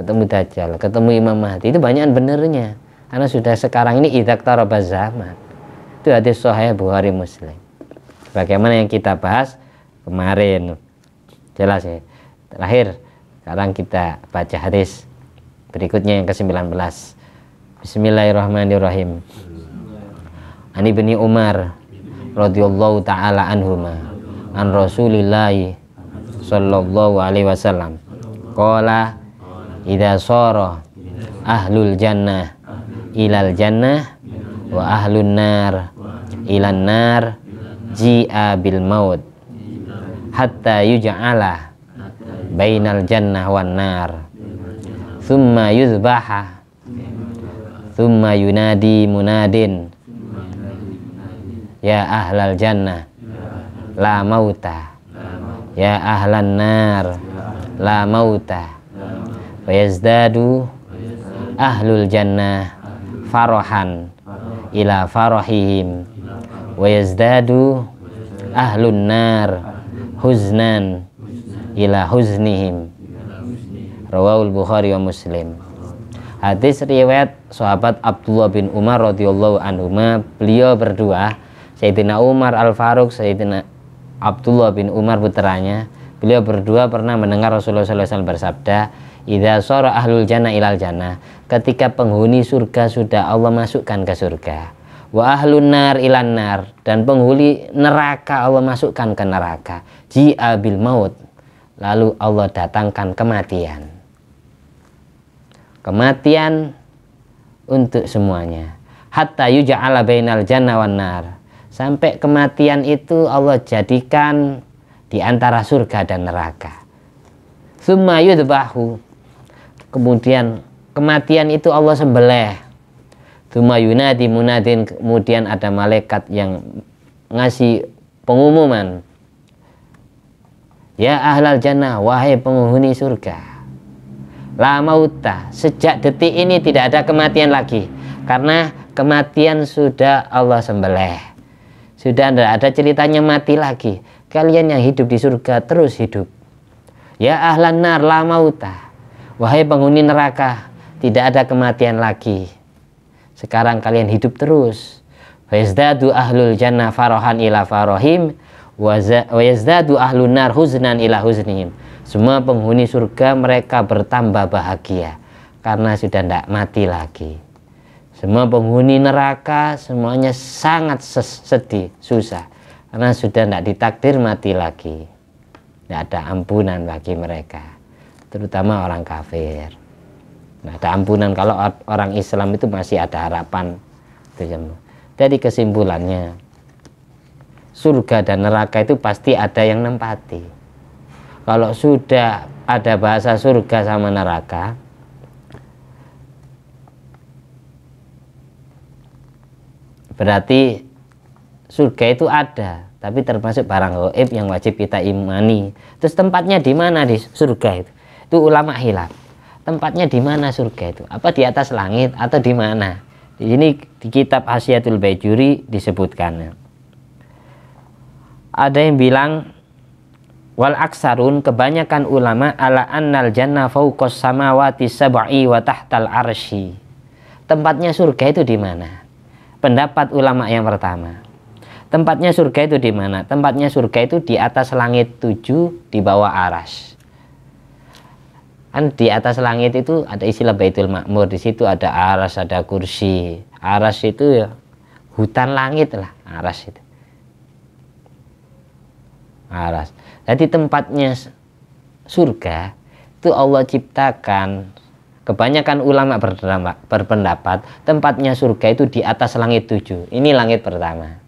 ketemu Dajjal ketemu Imam Mahdi itu banyak benernya karena sudah sekarang ini idak taroba zaman itu hadis Sahih buhari Muslim bagaimana yang kita bahas kemarin jelas ya terakhir sekarang kita baca hadis berikutnya yang ke-19 Bismillahirrahmanirrahim. Ani bin Umar radhiyallahu taala anhuma an Rasulillahi sallallahu alaihi wasallam. Qala idza sara ahlul jannah ilal jannah wa ahlun nar ilan nar ji'a bil maut hatta yuj'ala bainal jannah wan nar thumma yuzbaha thumma yunadi munadin ya ahlal jannah la mauta ya ahlan nar la mauta wa yazdadu ahlul jannah farohan, ila farohihim. wa yazdadu ahlun nar huznan ila huznihim rawahul bukhari wa muslim Hadis riwayat sahabat Abdullah bin Umar radhiyallahu anhu beliau berdua Sayyidina Umar Al Faruq Sayyidina Abdullah bin Umar putranya beliau berdua pernah mendengar Rasulullah SAW bersabda Ida sora ahlul jannah ilal jannah ketika penghuni surga sudah Allah masukkan ke surga wa ahlun nar ilan nar dan penghuni neraka Allah masukkan ke neraka ji'a bil maut lalu Allah datangkan kematian kematian untuk semuanya hatta yuja'ala bainal jannah wan nar sampai kematian itu Allah jadikan di antara surga dan neraka summa yudbahu kemudian kematian itu Allah sembelih summa yunadi munadin kemudian ada malaikat yang ngasih pengumuman ya ahlal jannah wahai penghuni surga la mauta sejak detik ini tidak ada kematian lagi karena kematian sudah Allah sembelih sudah tidak ada ceritanya mati lagi kalian yang hidup di surga terus hidup ya ahlan nar la mauta wahai penghuni neraka tidak ada kematian lagi sekarang kalian hidup terus Wazdadu ahlul jannah farohan ila farohim Wazdadu ahlun nar huznan ila huznihim semua penghuni surga mereka bertambah bahagia karena sudah tidak mati lagi. Semua penghuni neraka semuanya sangat sedih, susah karena sudah tidak ditakdir mati lagi. Tidak ada ampunan bagi mereka, terutama orang kafir. Tidak ada ampunan kalau orang Islam itu masih ada harapan. Jadi kesimpulannya, surga dan neraka itu pasti ada yang nempati kalau sudah ada bahasa surga sama neraka berarti surga itu ada tapi termasuk barang gaib yang wajib kita imani terus tempatnya di mana di surga itu itu ulama hilaf tempatnya di mana surga itu apa di atas langit atau di mana di sini di kitab Asyatul Bajuri disebutkan ada yang bilang wal aksarun kebanyakan ulama ala annal jannah fauqas samawati sab'i wa tahtal arshi. Tempatnya surga itu di mana? Pendapat ulama yang pertama. Tempatnya surga itu di mana? Tempatnya surga itu di atas langit tujuh di bawah aras. Kan di atas langit itu ada istilah Baitul Makmur, di situ ada aras, ada kursi. Aras itu ya hutan langit lah, aras itu. Aras jadi tempatnya surga itu Allah ciptakan. Kebanyakan ulama berpendapat tempatnya surga itu di atas langit tujuh. Ini langit pertama.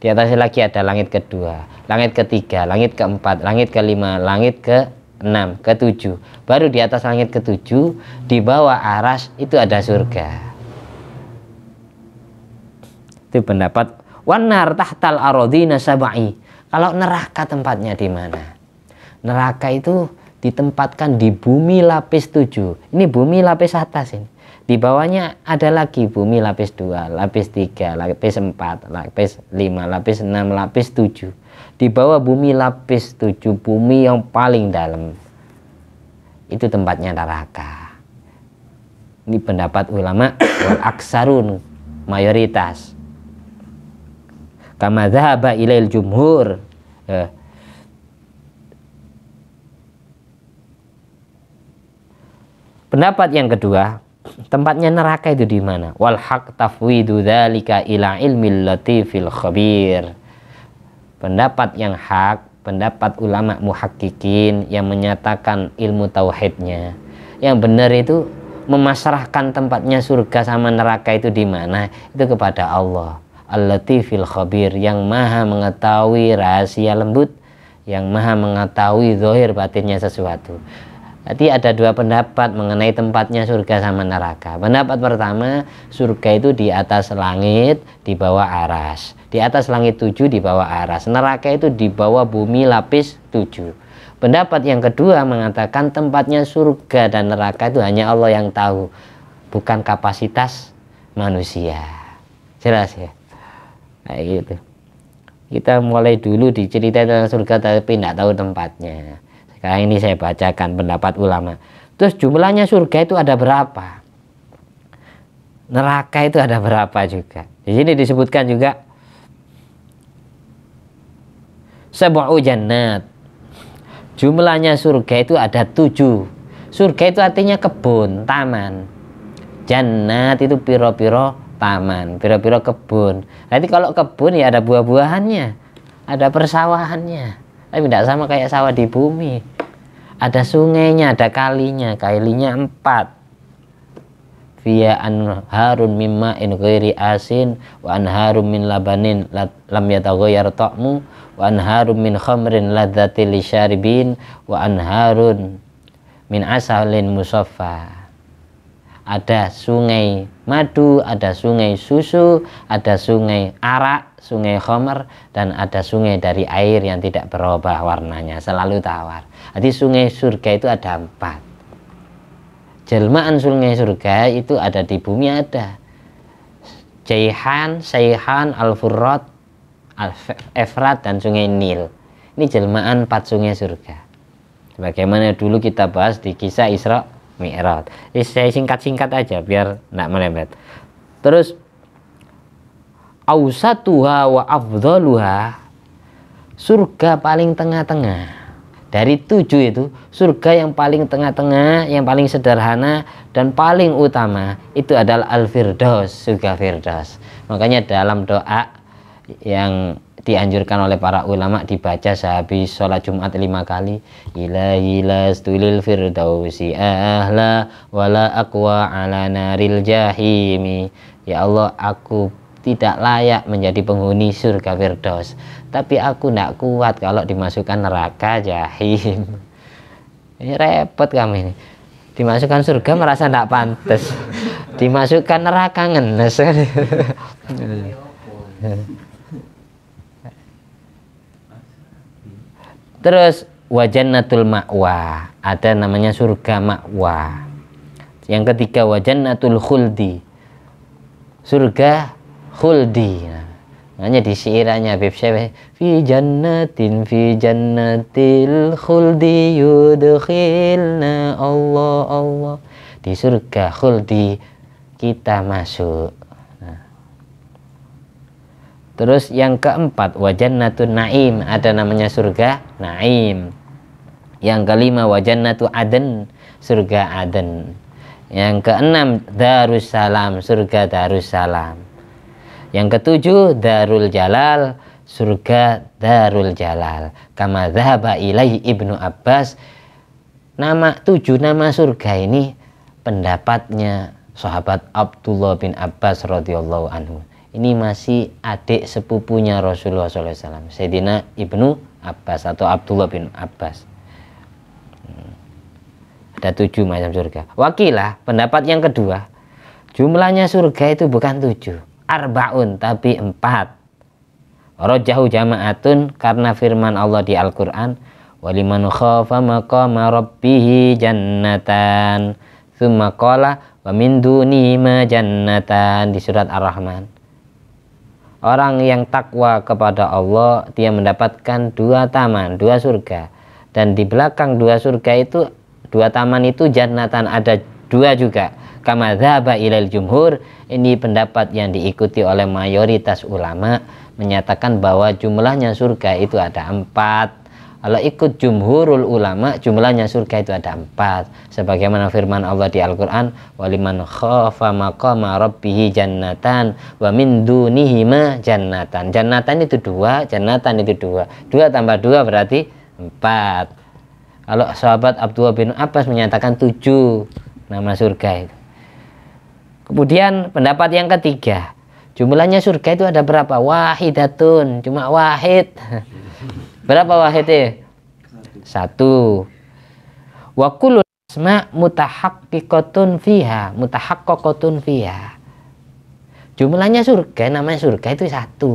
Di atasnya lagi ada langit kedua, langit ketiga, langit keempat, langit kelima, langit ke enam, ketujuh. Baru di atas langit ketujuh, di bawah aras itu ada surga. Itu pendapat wanar tahtal arodina sabai kalau neraka tempatnya di mana? Neraka itu ditempatkan di bumi lapis tujuh. Ini bumi lapis atas ini. Di bawahnya ada lagi bumi lapis dua, lapis tiga, lapis empat, lapis lima, lapis enam, lapis tujuh. Di bawah bumi lapis tujuh bumi yang paling dalam. Itu tempatnya neraka. Ini pendapat ulama aksarun mayoritas kama dhahaba ilail jumhur eh, pendapat yang kedua tempatnya neraka itu di mana wal haq tafwidu dzalika ila ilmil latifil khabir pendapat yang hak pendapat ulama muhakkikin yang menyatakan ilmu tauhidnya yang benar itu memasrahkan tempatnya surga sama neraka itu di mana itu kepada Allah Al-Latifil Khabir yang maha mengetahui rahasia lembut yang maha mengetahui Zohir batinnya sesuatu Tadi ada dua pendapat mengenai tempatnya surga sama neraka. Pendapat pertama, surga itu di atas langit, di bawah aras. Di atas langit tujuh, di bawah aras. Neraka itu di bawah bumi lapis tujuh. Pendapat yang kedua mengatakan tempatnya surga dan neraka itu hanya Allah yang tahu. Bukan kapasitas manusia. Jelas ya? nah gitu kita mulai dulu diceritain tentang surga tapi tidak tahu tempatnya sekarang ini saya bacakan pendapat ulama terus jumlahnya surga itu ada berapa neraka itu ada berapa juga di sini disebutkan juga sebuah jannat jumlahnya surga itu ada tujuh surga itu artinya kebun taman jannat itu piro-piro taman, piro-piro kebun. Nanti kalau kebun ya ada buah-buahannya, ada persawahannya. Tapi tidak sama kayak sawah di bumi. Ada sungainya, ada kalinya, kalinya empat. Via anharun mimma in ghairi asin wa anharun min labanin lam yataghayyar ta'mu wa anharun min khomrin ladzati lisyaribin wa anharun min asalin musofa ada sungai madu, ada sungai susu, ada sungai arak, sungai homer, dan ada sungai dari air yang tidak berubah warnanya, selalu tawar. Jadi sungai surga itu ada empat. Jelmaan sungai surga itu ada di bumi ada. Jaihan, Saihan, al efrat dan sungai Nil. Ini jelmaan empat sungai surga. Bagaimana dulu kita bahas di kisah Isra' mi'raj. saya singkat-singkat aja biar tidak melebet. Terus ausatuha wa afdaluha surga paling tengah-tengah. Dari tujuh itu, surga yang paling tengah-tengah, yang paling sederhana dan paling utama itu adalah al-firdaus, surga firdaus. Makanya dalam doa yang dianjurkan oleh para ulama dibaca sehabis sholat Jumat lima kali ilahi lastulil firdausi ahla wala akwa ala naril jahimi ya Allah aku tidak layak menjadi penghuni surga firdaus tapi aku tidak kuat kalau dimasukkan neraka jahim ini repot kami ini dimasukkan surga merasa tidak pantas dimasukkan neraka ngenes ya, Terus wajannatul ma'wa, ada namanya surga ma'wa. Yang ketiga wajannatul khuldi. Surga khuldi. Nah, makanya di syairnya Habib Syekh fi jannatin fi jannatil khuldi yudkhilna Allah Allah. Di surga khuldi kita masuk Terus yang keempat wajannatun naim ada namanya surga naim. Yang kelima wajannatu aden surga aden. Yang keenam darussalam surga darussalam. Yang ketujuh darul jalal surga darul jalal. Kama dhahaba ilai Ibnu Abbas nama tujuh nama surga ini pendapatnya sahabat Abdullah bin Abbas radhiyallahu anhu ini masih adik sepupunya Rasulullah SAW Sayyidina Ibnu Abbas atau Abdullah bin Abbas hmm. ada tujuh macam surga wakilah pendapat yang kedua jumlahnya surga itu bukan tujuh arbaun tapi empat rojahu jamaatun karena firman Allah di Al-Quran walimanu khafa maqama rabbih jannatan thumma qala wa min duni ma jannatan di surat Ar-Rahman Orang yang takwa kepada Allah, dia mendapatkan dua taman, dua surga. Dan di belakang dua surga itu, dua taman itu jannatan ada dua juga. Kama dhaba ilal jumhur, ini pendapat yang diikuti oleh mayoritas ulama menyatakan bahwa jumlahnya surga itu ada empat kalau ikut jumhurul ulama jumlahnya surga itu ada empat. Sebagaimana firman Allah di Al-Quran, waliman khafa maqama rabbihi jannatan wa min dunihima jannatan. Jannatan itu dua, jannatan itu dua. Dua tambah dua berarti empat. Kalau sahabat Abdullah bin Abbas menyatakan tujuh nama surga itu. Kemudian pendapat yang ketiga, jumlahnya surga itu ada berapa? Wahidatun, cuma wahid Berapa wahidnya? Satu. Wa kullu asma mutahakikotun fiha, mutahakikotun fiha. Jumlahnya surga, namanya surga itu satu.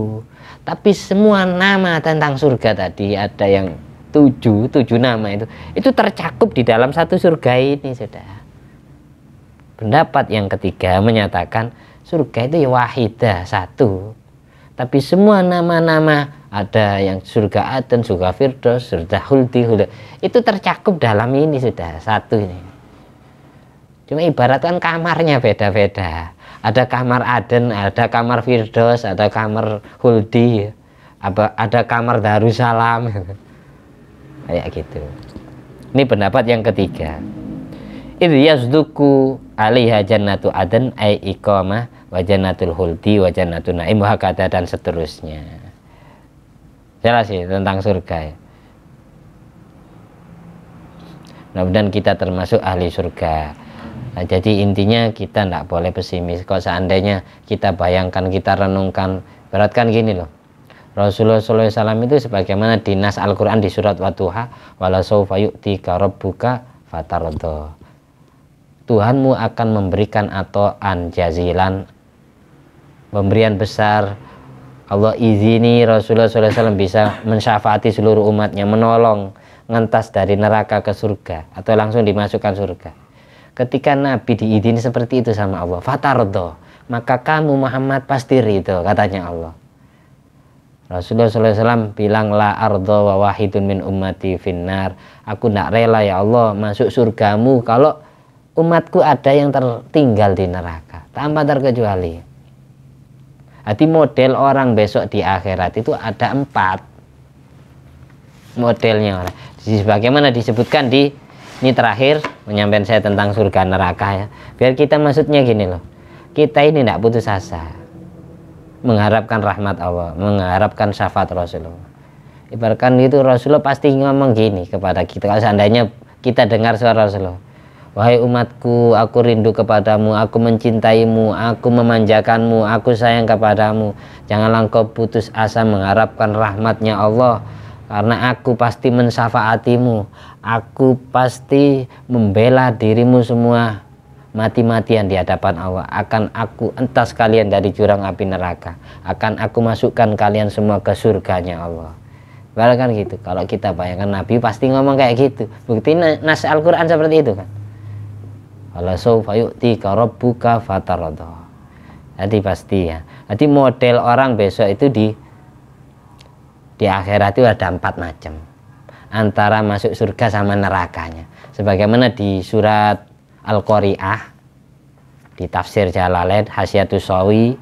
Tapi semua nama tentang surga tadi ada yang tujuh, tujuh nama itu, itu tercakup di dalam satu surga ini, sudah. Pendapat yang ketiga menyatakan surga itu ya wahidah satu tapi semua nama-nama ada yang surga Aden, surga Firdaus, surga Huldi, itu tercakup dalam ini sudah satu ini cuma ibaratkan kamarnya beda-beda ada kamar Aden, ada kamar Firdaus, ada kamar Huldi ada kamar Darussalam kayak gitu ini pendapat yang ketiga idh Yasduku alaiha jannatu aden ay iqamah wajanatul hulti wajanatun naim hakata dan seterusnya jelas sih ya, tentang surga ya nah, mudah-mudahan kita termasuk ahli surga nah, jadi intinya kita tidak boleh pesimis kalau seandainya kita bayangkan kita renungkan beratkan gini loh Rasulullah SAW itu sebagaimana dinas Al-Quran di surat Watuha wala sawfa yu'ti rabbuka fatarodoh Tuhanmu akan memberikan atau anjazilan pemberian besar Allah izini Rasulullah SAW bisa mensyafaati seluruh umatnya menolong ngentas dari neraka ke surga atau langsung dimasukkan surga ketika Nabi diizini seperti itu sama Allah fatardo maka kamu Muhammad pasti ridho katanya Allah Rasulullah SAW bilang la ardo wa wahidun min ummati finnar aku tidak rela ya Allah masuk surgamu kalau umatku ada yang tertinggal di neraka tanpa terkecuali jadi model orang besok di akhirat itu ada empat modelnya orang. Sebagaimana disebutkan di ini terakhir menyampaikan saya tentang surga neraka ya. Biar kita maksudnya gini loh. Kita ini tidak putus asa. Mengharapkan rahmat Allah, mengharapkan syafaat Rasulullah. Ibaratkan itu Rasulullah pasti ngomong gini kepada kita. Kalau seandainya kita dengar suara Rasulullah, Wahai umatku, aku rindu kepadamu, aku mencintaimu, aku memanjakanmu, aku sayang kepadamu. Janganlah kau putus asa mengharapkan rahmatnya Allah, karena aku pasti mensafaatimu, aku pasti membela dirimu semua mati-matian di hadapan Allah akan aku entas kalian dari jurang api neraka akan aku masukkan kalian semua ke surganya Allah Bahkan gitu kalau kita bayangkan Nabi pasti ngomong kayak gitu bukti nas Al-Quran seperti itu kan Wala saufa yu'tika rabbuka fataradha. Jadi pasti ya. Jadi model orang besok itu di di akhirat itu ada empat macam antara masuk surga sama nerakanya. Sebagaimana di surat Al-Qari'ah di tafsir Jalalain Hasyatu Sawi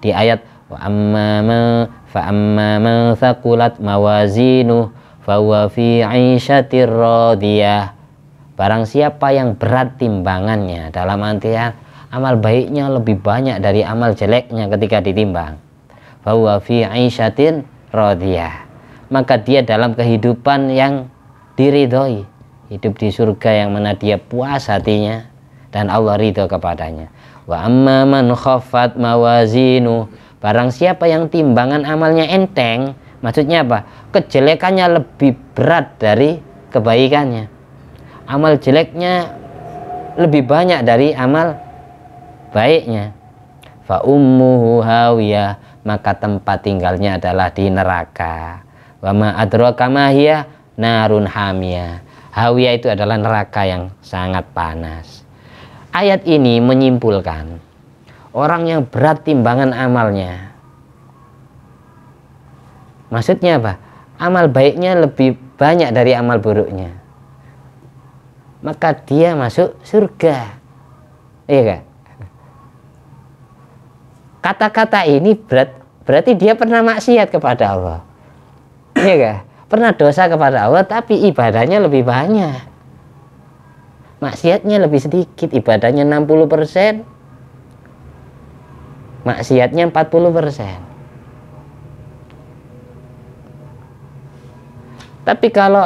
di ayat wa amma fa amma man thaqulat mawazinu fa wa fi 'ishatir radiyah Barang siapa yang berat timbangannya dalam artian amal baiknya lebih banyak dari amal jeleknya ketika ditimbang. Bahwa fi aisyatin rodiyah Maka dia dalam kehidupan yang diridhoi. Hidup di surga yang mana dia puas hatinya dan Allah ridho kepadanya. Wa amma man khafat mawazinu. Barang siapa yang timbangan amalnya enteng, maksudnya apa? Kejelekannya lebih berat dari kebaikannya amal jeleknya lebih banyak dari amal baiknya fa ummuhu hawiyah maka tempat tinggalnya adalah di neraka wa ma adraka narun hamiyah hawiyah itu adalah neraka yang sangat panas ayat ini menyimpulkan orang yang berat timbangan amalnya maksudnya apa amal baiknya lebih banyak dari amal buruknya maka dia masuk surga. Iya kan? Kata-kata ini berat, berarti dia pernah maksiat kepada Allah. Iya kan? Pernah dosa kepada Allah tapi ibadahnya lebih banyak. Maksiatnya lebih sedikit, ibadahnya 60%. Maksiatnya 40%. Tapi kalau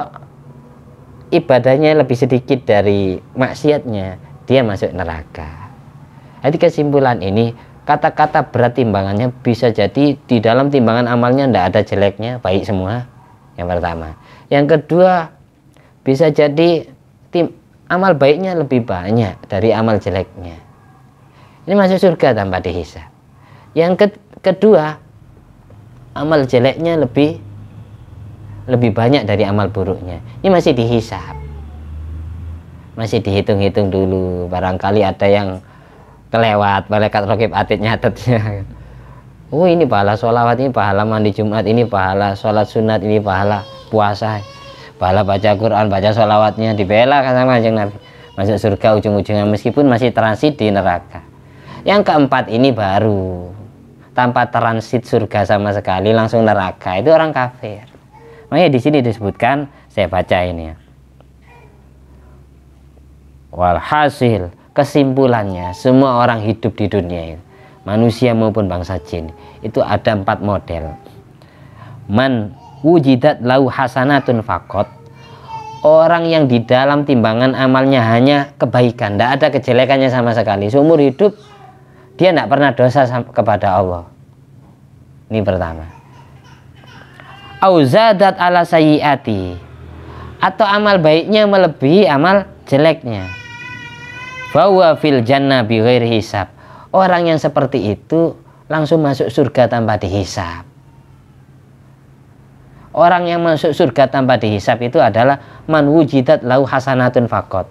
ibadahnya lebih sedikit dari maksiatnya, dia masuk neraka. Jadi kesimpulan ini, kata-kata berat timbangannya bisa jadi di dalam timbangan amalnya tidak ada jeleknya, baik semua. Yang pertama. Yang kedua, bisa jadi tim amal baiknya lebih banyak dari amal jeleknya. Ini masuk surga tanpa dihisab. Yang ke kedua, amal jeleknya lebih lebih banyak dari amal buruknya ini masih dihisap masih dihitung-hitung dulu barangkali ada yang kelewat malaikat rokib atid nyatet. oh ini pahala sholawat ini pahala mandi jumat ini pahala sholat sunat ini pahala puasa pahala baca Quran baca sholawatnya dibela sama aja Nabi masuk surga ujung-ujungnya meskipun masih transit di neraka yang keempat ini baru tanpa transit surga sama sekali langsung neraka itu orang kafir Makanya oh di sini disebutkan saya baca ini ya. Walhasil kesimpulannya semua orang hidup di dunia ini, manusia maupun bangsa jin itu ada empat model man wujidat lau hasanatun fakot orang yang di dalam timbangan amalnya hanya kebaikan tidak ada kejelekannya sama sekali seumur hidup dia tidak pernah dosa kepada Allah ini pertama auzadat ala sayyati atau amal baiknya melebihi amal jeleknya bahwa fil jannah bi hisab orang yang seperti itu langsung masuk surga tanpa dihisab orang yang masuk surga tanpa dihisap itu adalah man wujidat lau hasanatun fakot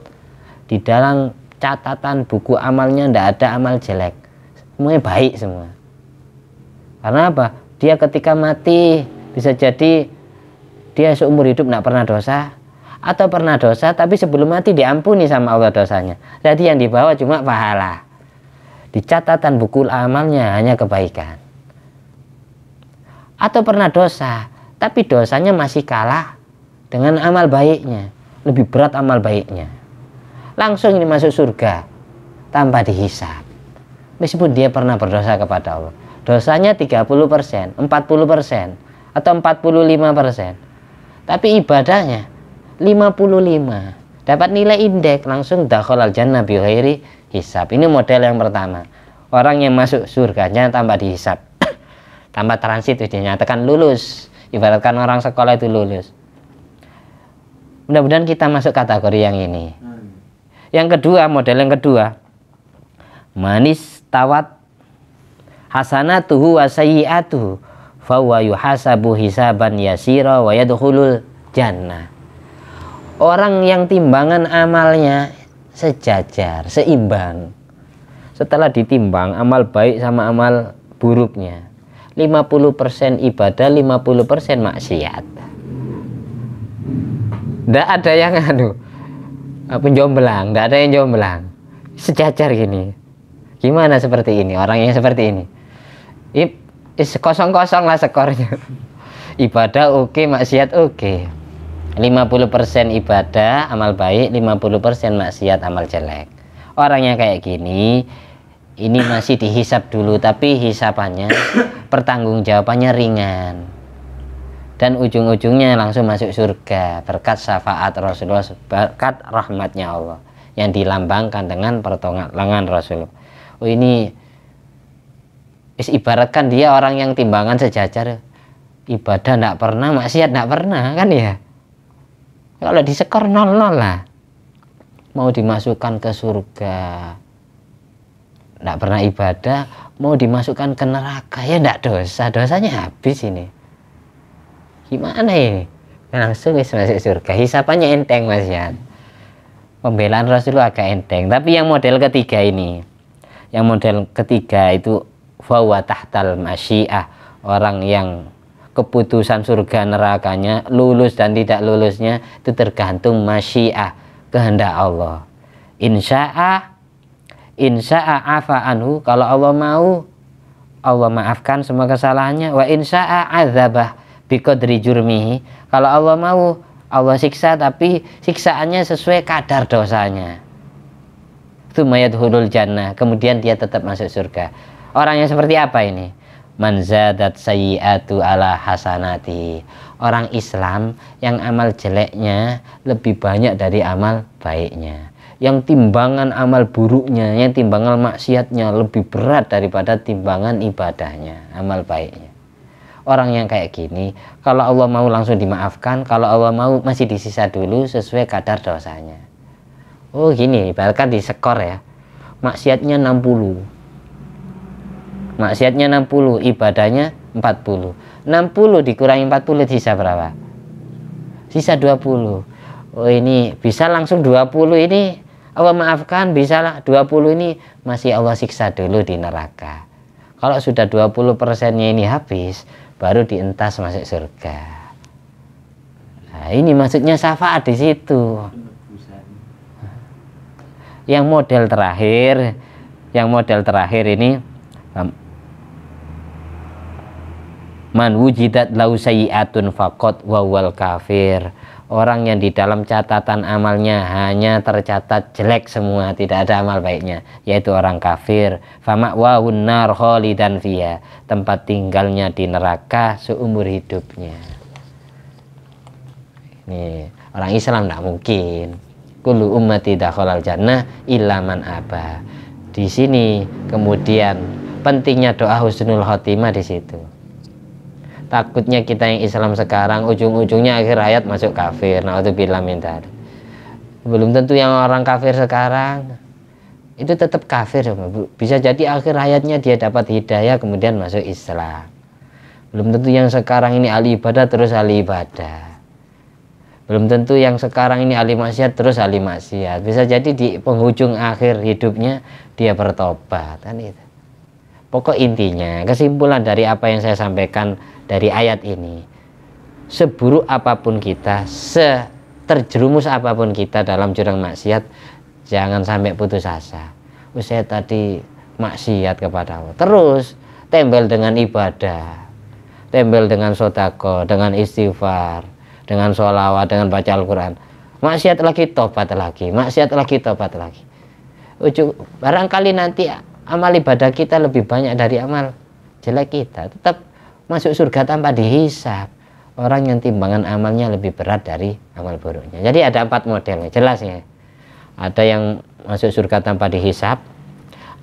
di dalam catatan buku amalnya tidak ada amal jelek semuanya baik semua karena apa dia ketika mati bisa jadi dia seumur hidup tidak pernah dosa atau pernah dosa tapi sebelum mati diampuni sama Allah dosanya jadi yang dibawa cuma pahala di catatan buku amalnya hanya kebaikan atau pernah dosa tapi dosanya masih kalah dengan amal baiknya lebih berat amal baiknya langsung ini masuk surga tanpa dihisap meskipun dia pernah berdosa kepada Allah dosanya 30% 40% atau 45 persen. Tapi ibadahnya 55. Dapat nilai indeks langsung dakhol al-jannah bi hisab. Ini model yang pertama. Orang yang masuk surganya tanpa dihisab. tambah transit itu dinyatakan lulus. Ibaratkan orang sekolah itu lulus. Mudah-mudahan kita masuk kategori yang ini. Yang kedua, model yang kedua. Manis tawat hasanatuhu wa sayyiatuhu fawa yuhasabu hisaban yasira wa yadkhulul jannah orang yang timbangan amalnya sejajar, seimbang. Setelah ditimbang amal baik sama amal buruknya. 50% ibadah, 50% maksiat. Tidak ada yang anu penjomblang, tidak ada yang jomblang. Sejajar gini. Gimana seperti ini orang yang seperti ini? Ip, kosong kosong lah skornya ibadah oke okay, maksiat oke okay. 50% ibadah amal baik 50% maksiat amal jelek orangnya kayak gini ini masih dihisap dulu tapi hisapannya pertanggungjawabannya ringan dan ujung-ujungnya langsung masuk surga berkat syafaat Rasulullah berkat rahmatnya Allah yang dilambangkan dengan pertolongan Rasulullah oh ini Is ibaratkan dia orang yang timbangan sejajar. Ibadah tidak pernah, maksiat tidak pernah, kan ya? Kalau disekor nol-nol lah. Mau dimasukkan ke surga. Tidak pernah ibadah, mau dimasukkan ke neraka. Ya tidak dosa, dosanya habis ini. Gimana ini? Langsung is masuk surga. Hisapannya enteng Mas ya Pembelaan Rasulullah agak enteng. Tapi yang model ketiga ini, yang model ketiga itu fawa tahtal masyiah orang yang keputusan surga nerakanya lulus dan tidak lulusnya itu tergantung masyiah kehendak Allah insya'ah insya'ah afa'anhu kalau Allah mau Allah maafkan semua kesalahannya wa insya'ah azabah biqadri jurmihi kalau Allah mau Allah siksa tapi siksaannya sesuai kadar dosanya itu mayat hurul jannah kemudian dia tetap masuk surga Orangnya seperti apa ini? Manzadat zadat ala hasanati. Orang Islam yang amal jeleknya lebih banyak dari amal baiknya. Yang timbangan amal buruknya, yang timbangan maksiatnya lebih berat daripada timbangan ibadahnya, amal baiknya. Orang yang kayak gini, kalau Allah mau langsung dimaafkan, kalau Allah mau masih disisa dulu sesuai kadar dosanya. Oh gini, bahkan disekor ya. Maksiatnya 60, maksiatnya 60 ibadahnya 40 60 dikurangi 40 sisa berapa sisa 20 oh ini bisa langsung 20 ini Allah maafkan bisa lah 20 ini masih Allah siksa dulu di neraka kalau sudah 20 persennya ini habis baru dientas masuk surga nah, ini maksudnya syafaat di situ yang model terakhir yang model terakhir ini man wujidat lau sayiatun fakot wawal kafir orang yang di dalam catatan amalnya hanya tercatat jelek semua tidak ada amal baiknya yaitu orang kafir fama wahun nar dan fiha tempat tinggalnya di neraka seumur hidupnya ini orang Islam tidak mungkin umat tidak kholal jannah ilaman apa di sini kemudian pentingnya doa husnul khotimah di situ takutnya kita yang Islam sekarang ujung-ujungnya akhir hayat masuk kafir Nah itu bila minta belum tentu yang orang kafir sekarang itu tetap kafir bisa jadi akhir hayatnya dia dapat hidayah kemudian masuk Islam belum tentu yang sekarang ini ahli ibadah terus ahli ibadah belum tentu yang sekarang ini ahli maksiat terus ahli maksiat bisa jadi di penghujung akhir hidupnya dia bertobat kan itu pokok intinya kesimpulan dari apa yang saya sampaikan dari ayat ini seburuk apapun kita se terjerumus apapun kita dalam jurang maksiat jangan sampai putus asa usia tadi maksiat kepada Allah terus tembel dengan ibadah tembel dengan sodako dengan istighfar dengan sholawat dengan baca Al-Quran maksiat lagi tobat lagi maksiat lagi tobat lagi ujung barangkali nanti amal ibadah kita lebih banyak dari amal jelek kita tetap masuk surga tanpa dihisap orang yang timbangan amalnya lebih berat dari amal buruknya jadi ada empat modelnya jelasnya ada yang masuk surga tanpa dihisap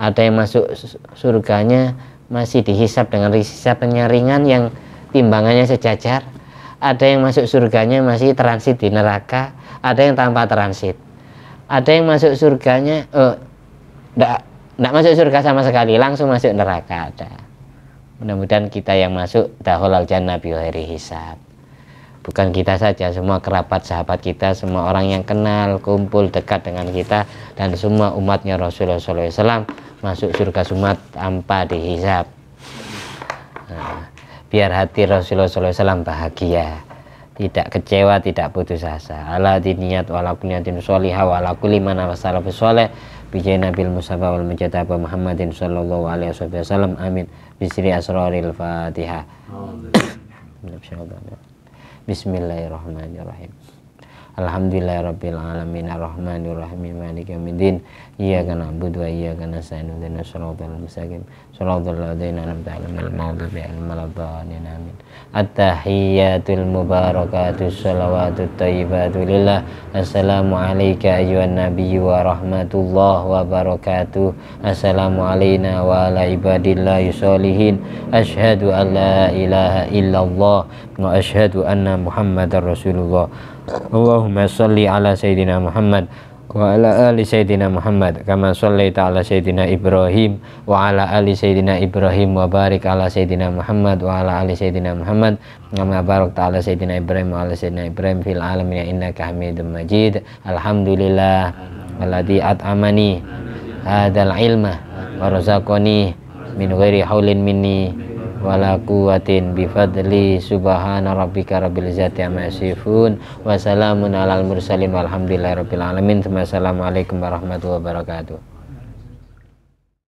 ada yang masuk surganya masih dihisap dengan hisapannya penyaringan yang timbangannya sejajar ada yang masuk surganya masih transit di neraka ada yang tanpa transit ada yang masuk surganya eh, enggak, enggak masuk surga sama sekali langsung masuk neraka ada Mudah-mudahan kita yang masuk daholal jannah biwairi hisab. Bukan kita saja, semua kerabat sahabat kita, semua orang yang kenal, kumpul dekat dengan kita, dan semua umatnya Rasulullah SAW masuk surga sumat tanpa dihisab. Nah, biar hati Rasulullah SAW bahagia, tidak kecewa, tidak putus asa. Ala diniat walakuliyatin soliha walakulimana sholih soleh nabil musabah wal mujadabah Muhammadin sallallahu alaihi wasallam. Amin. Bisri Asraril Fatihah. Bismillahirrahmanirrahim. Alhamdulillahirabbil alamin arrahmanir rahim maliki yaumiddin iyyaka na'budu wa iyyaka nasta'in ihdinas siratal al siratal At-tahiyyatul mubarakatuh Salawatut tayyibatu lillah Assalamualaikum ayuhan nabi wa rahmatullah wa barakatuh wa ala ibadillahi salihin Ashadu an la ilaha illallah Wa ashadu anna muhammadan rasulullah Allahumma salli ala sayyidina muhammad wa ala ali sayyidina Muhammad kama sallaita ala sayyidina Ibrahim wa ala ali sayyidina Ibrahim wa barik ala sayyidina Muhammad wa ala ali sayyidina Muhammad kama barakta ala sayyidina Ibrahim wa ala sayyidina Ibrahim fil alamin innaka Hamidum Majid alhamdulillah alladhi at'amani hadzal ilma wa razaqani min ghairi haulin minni wala quwwatin bifadli subhana rabbika rabbil izzati amma yasifun wa salamun alal mursalin walhamdulillahi rabbil alamin assalamualaikum warahmatullahi wabarakatuh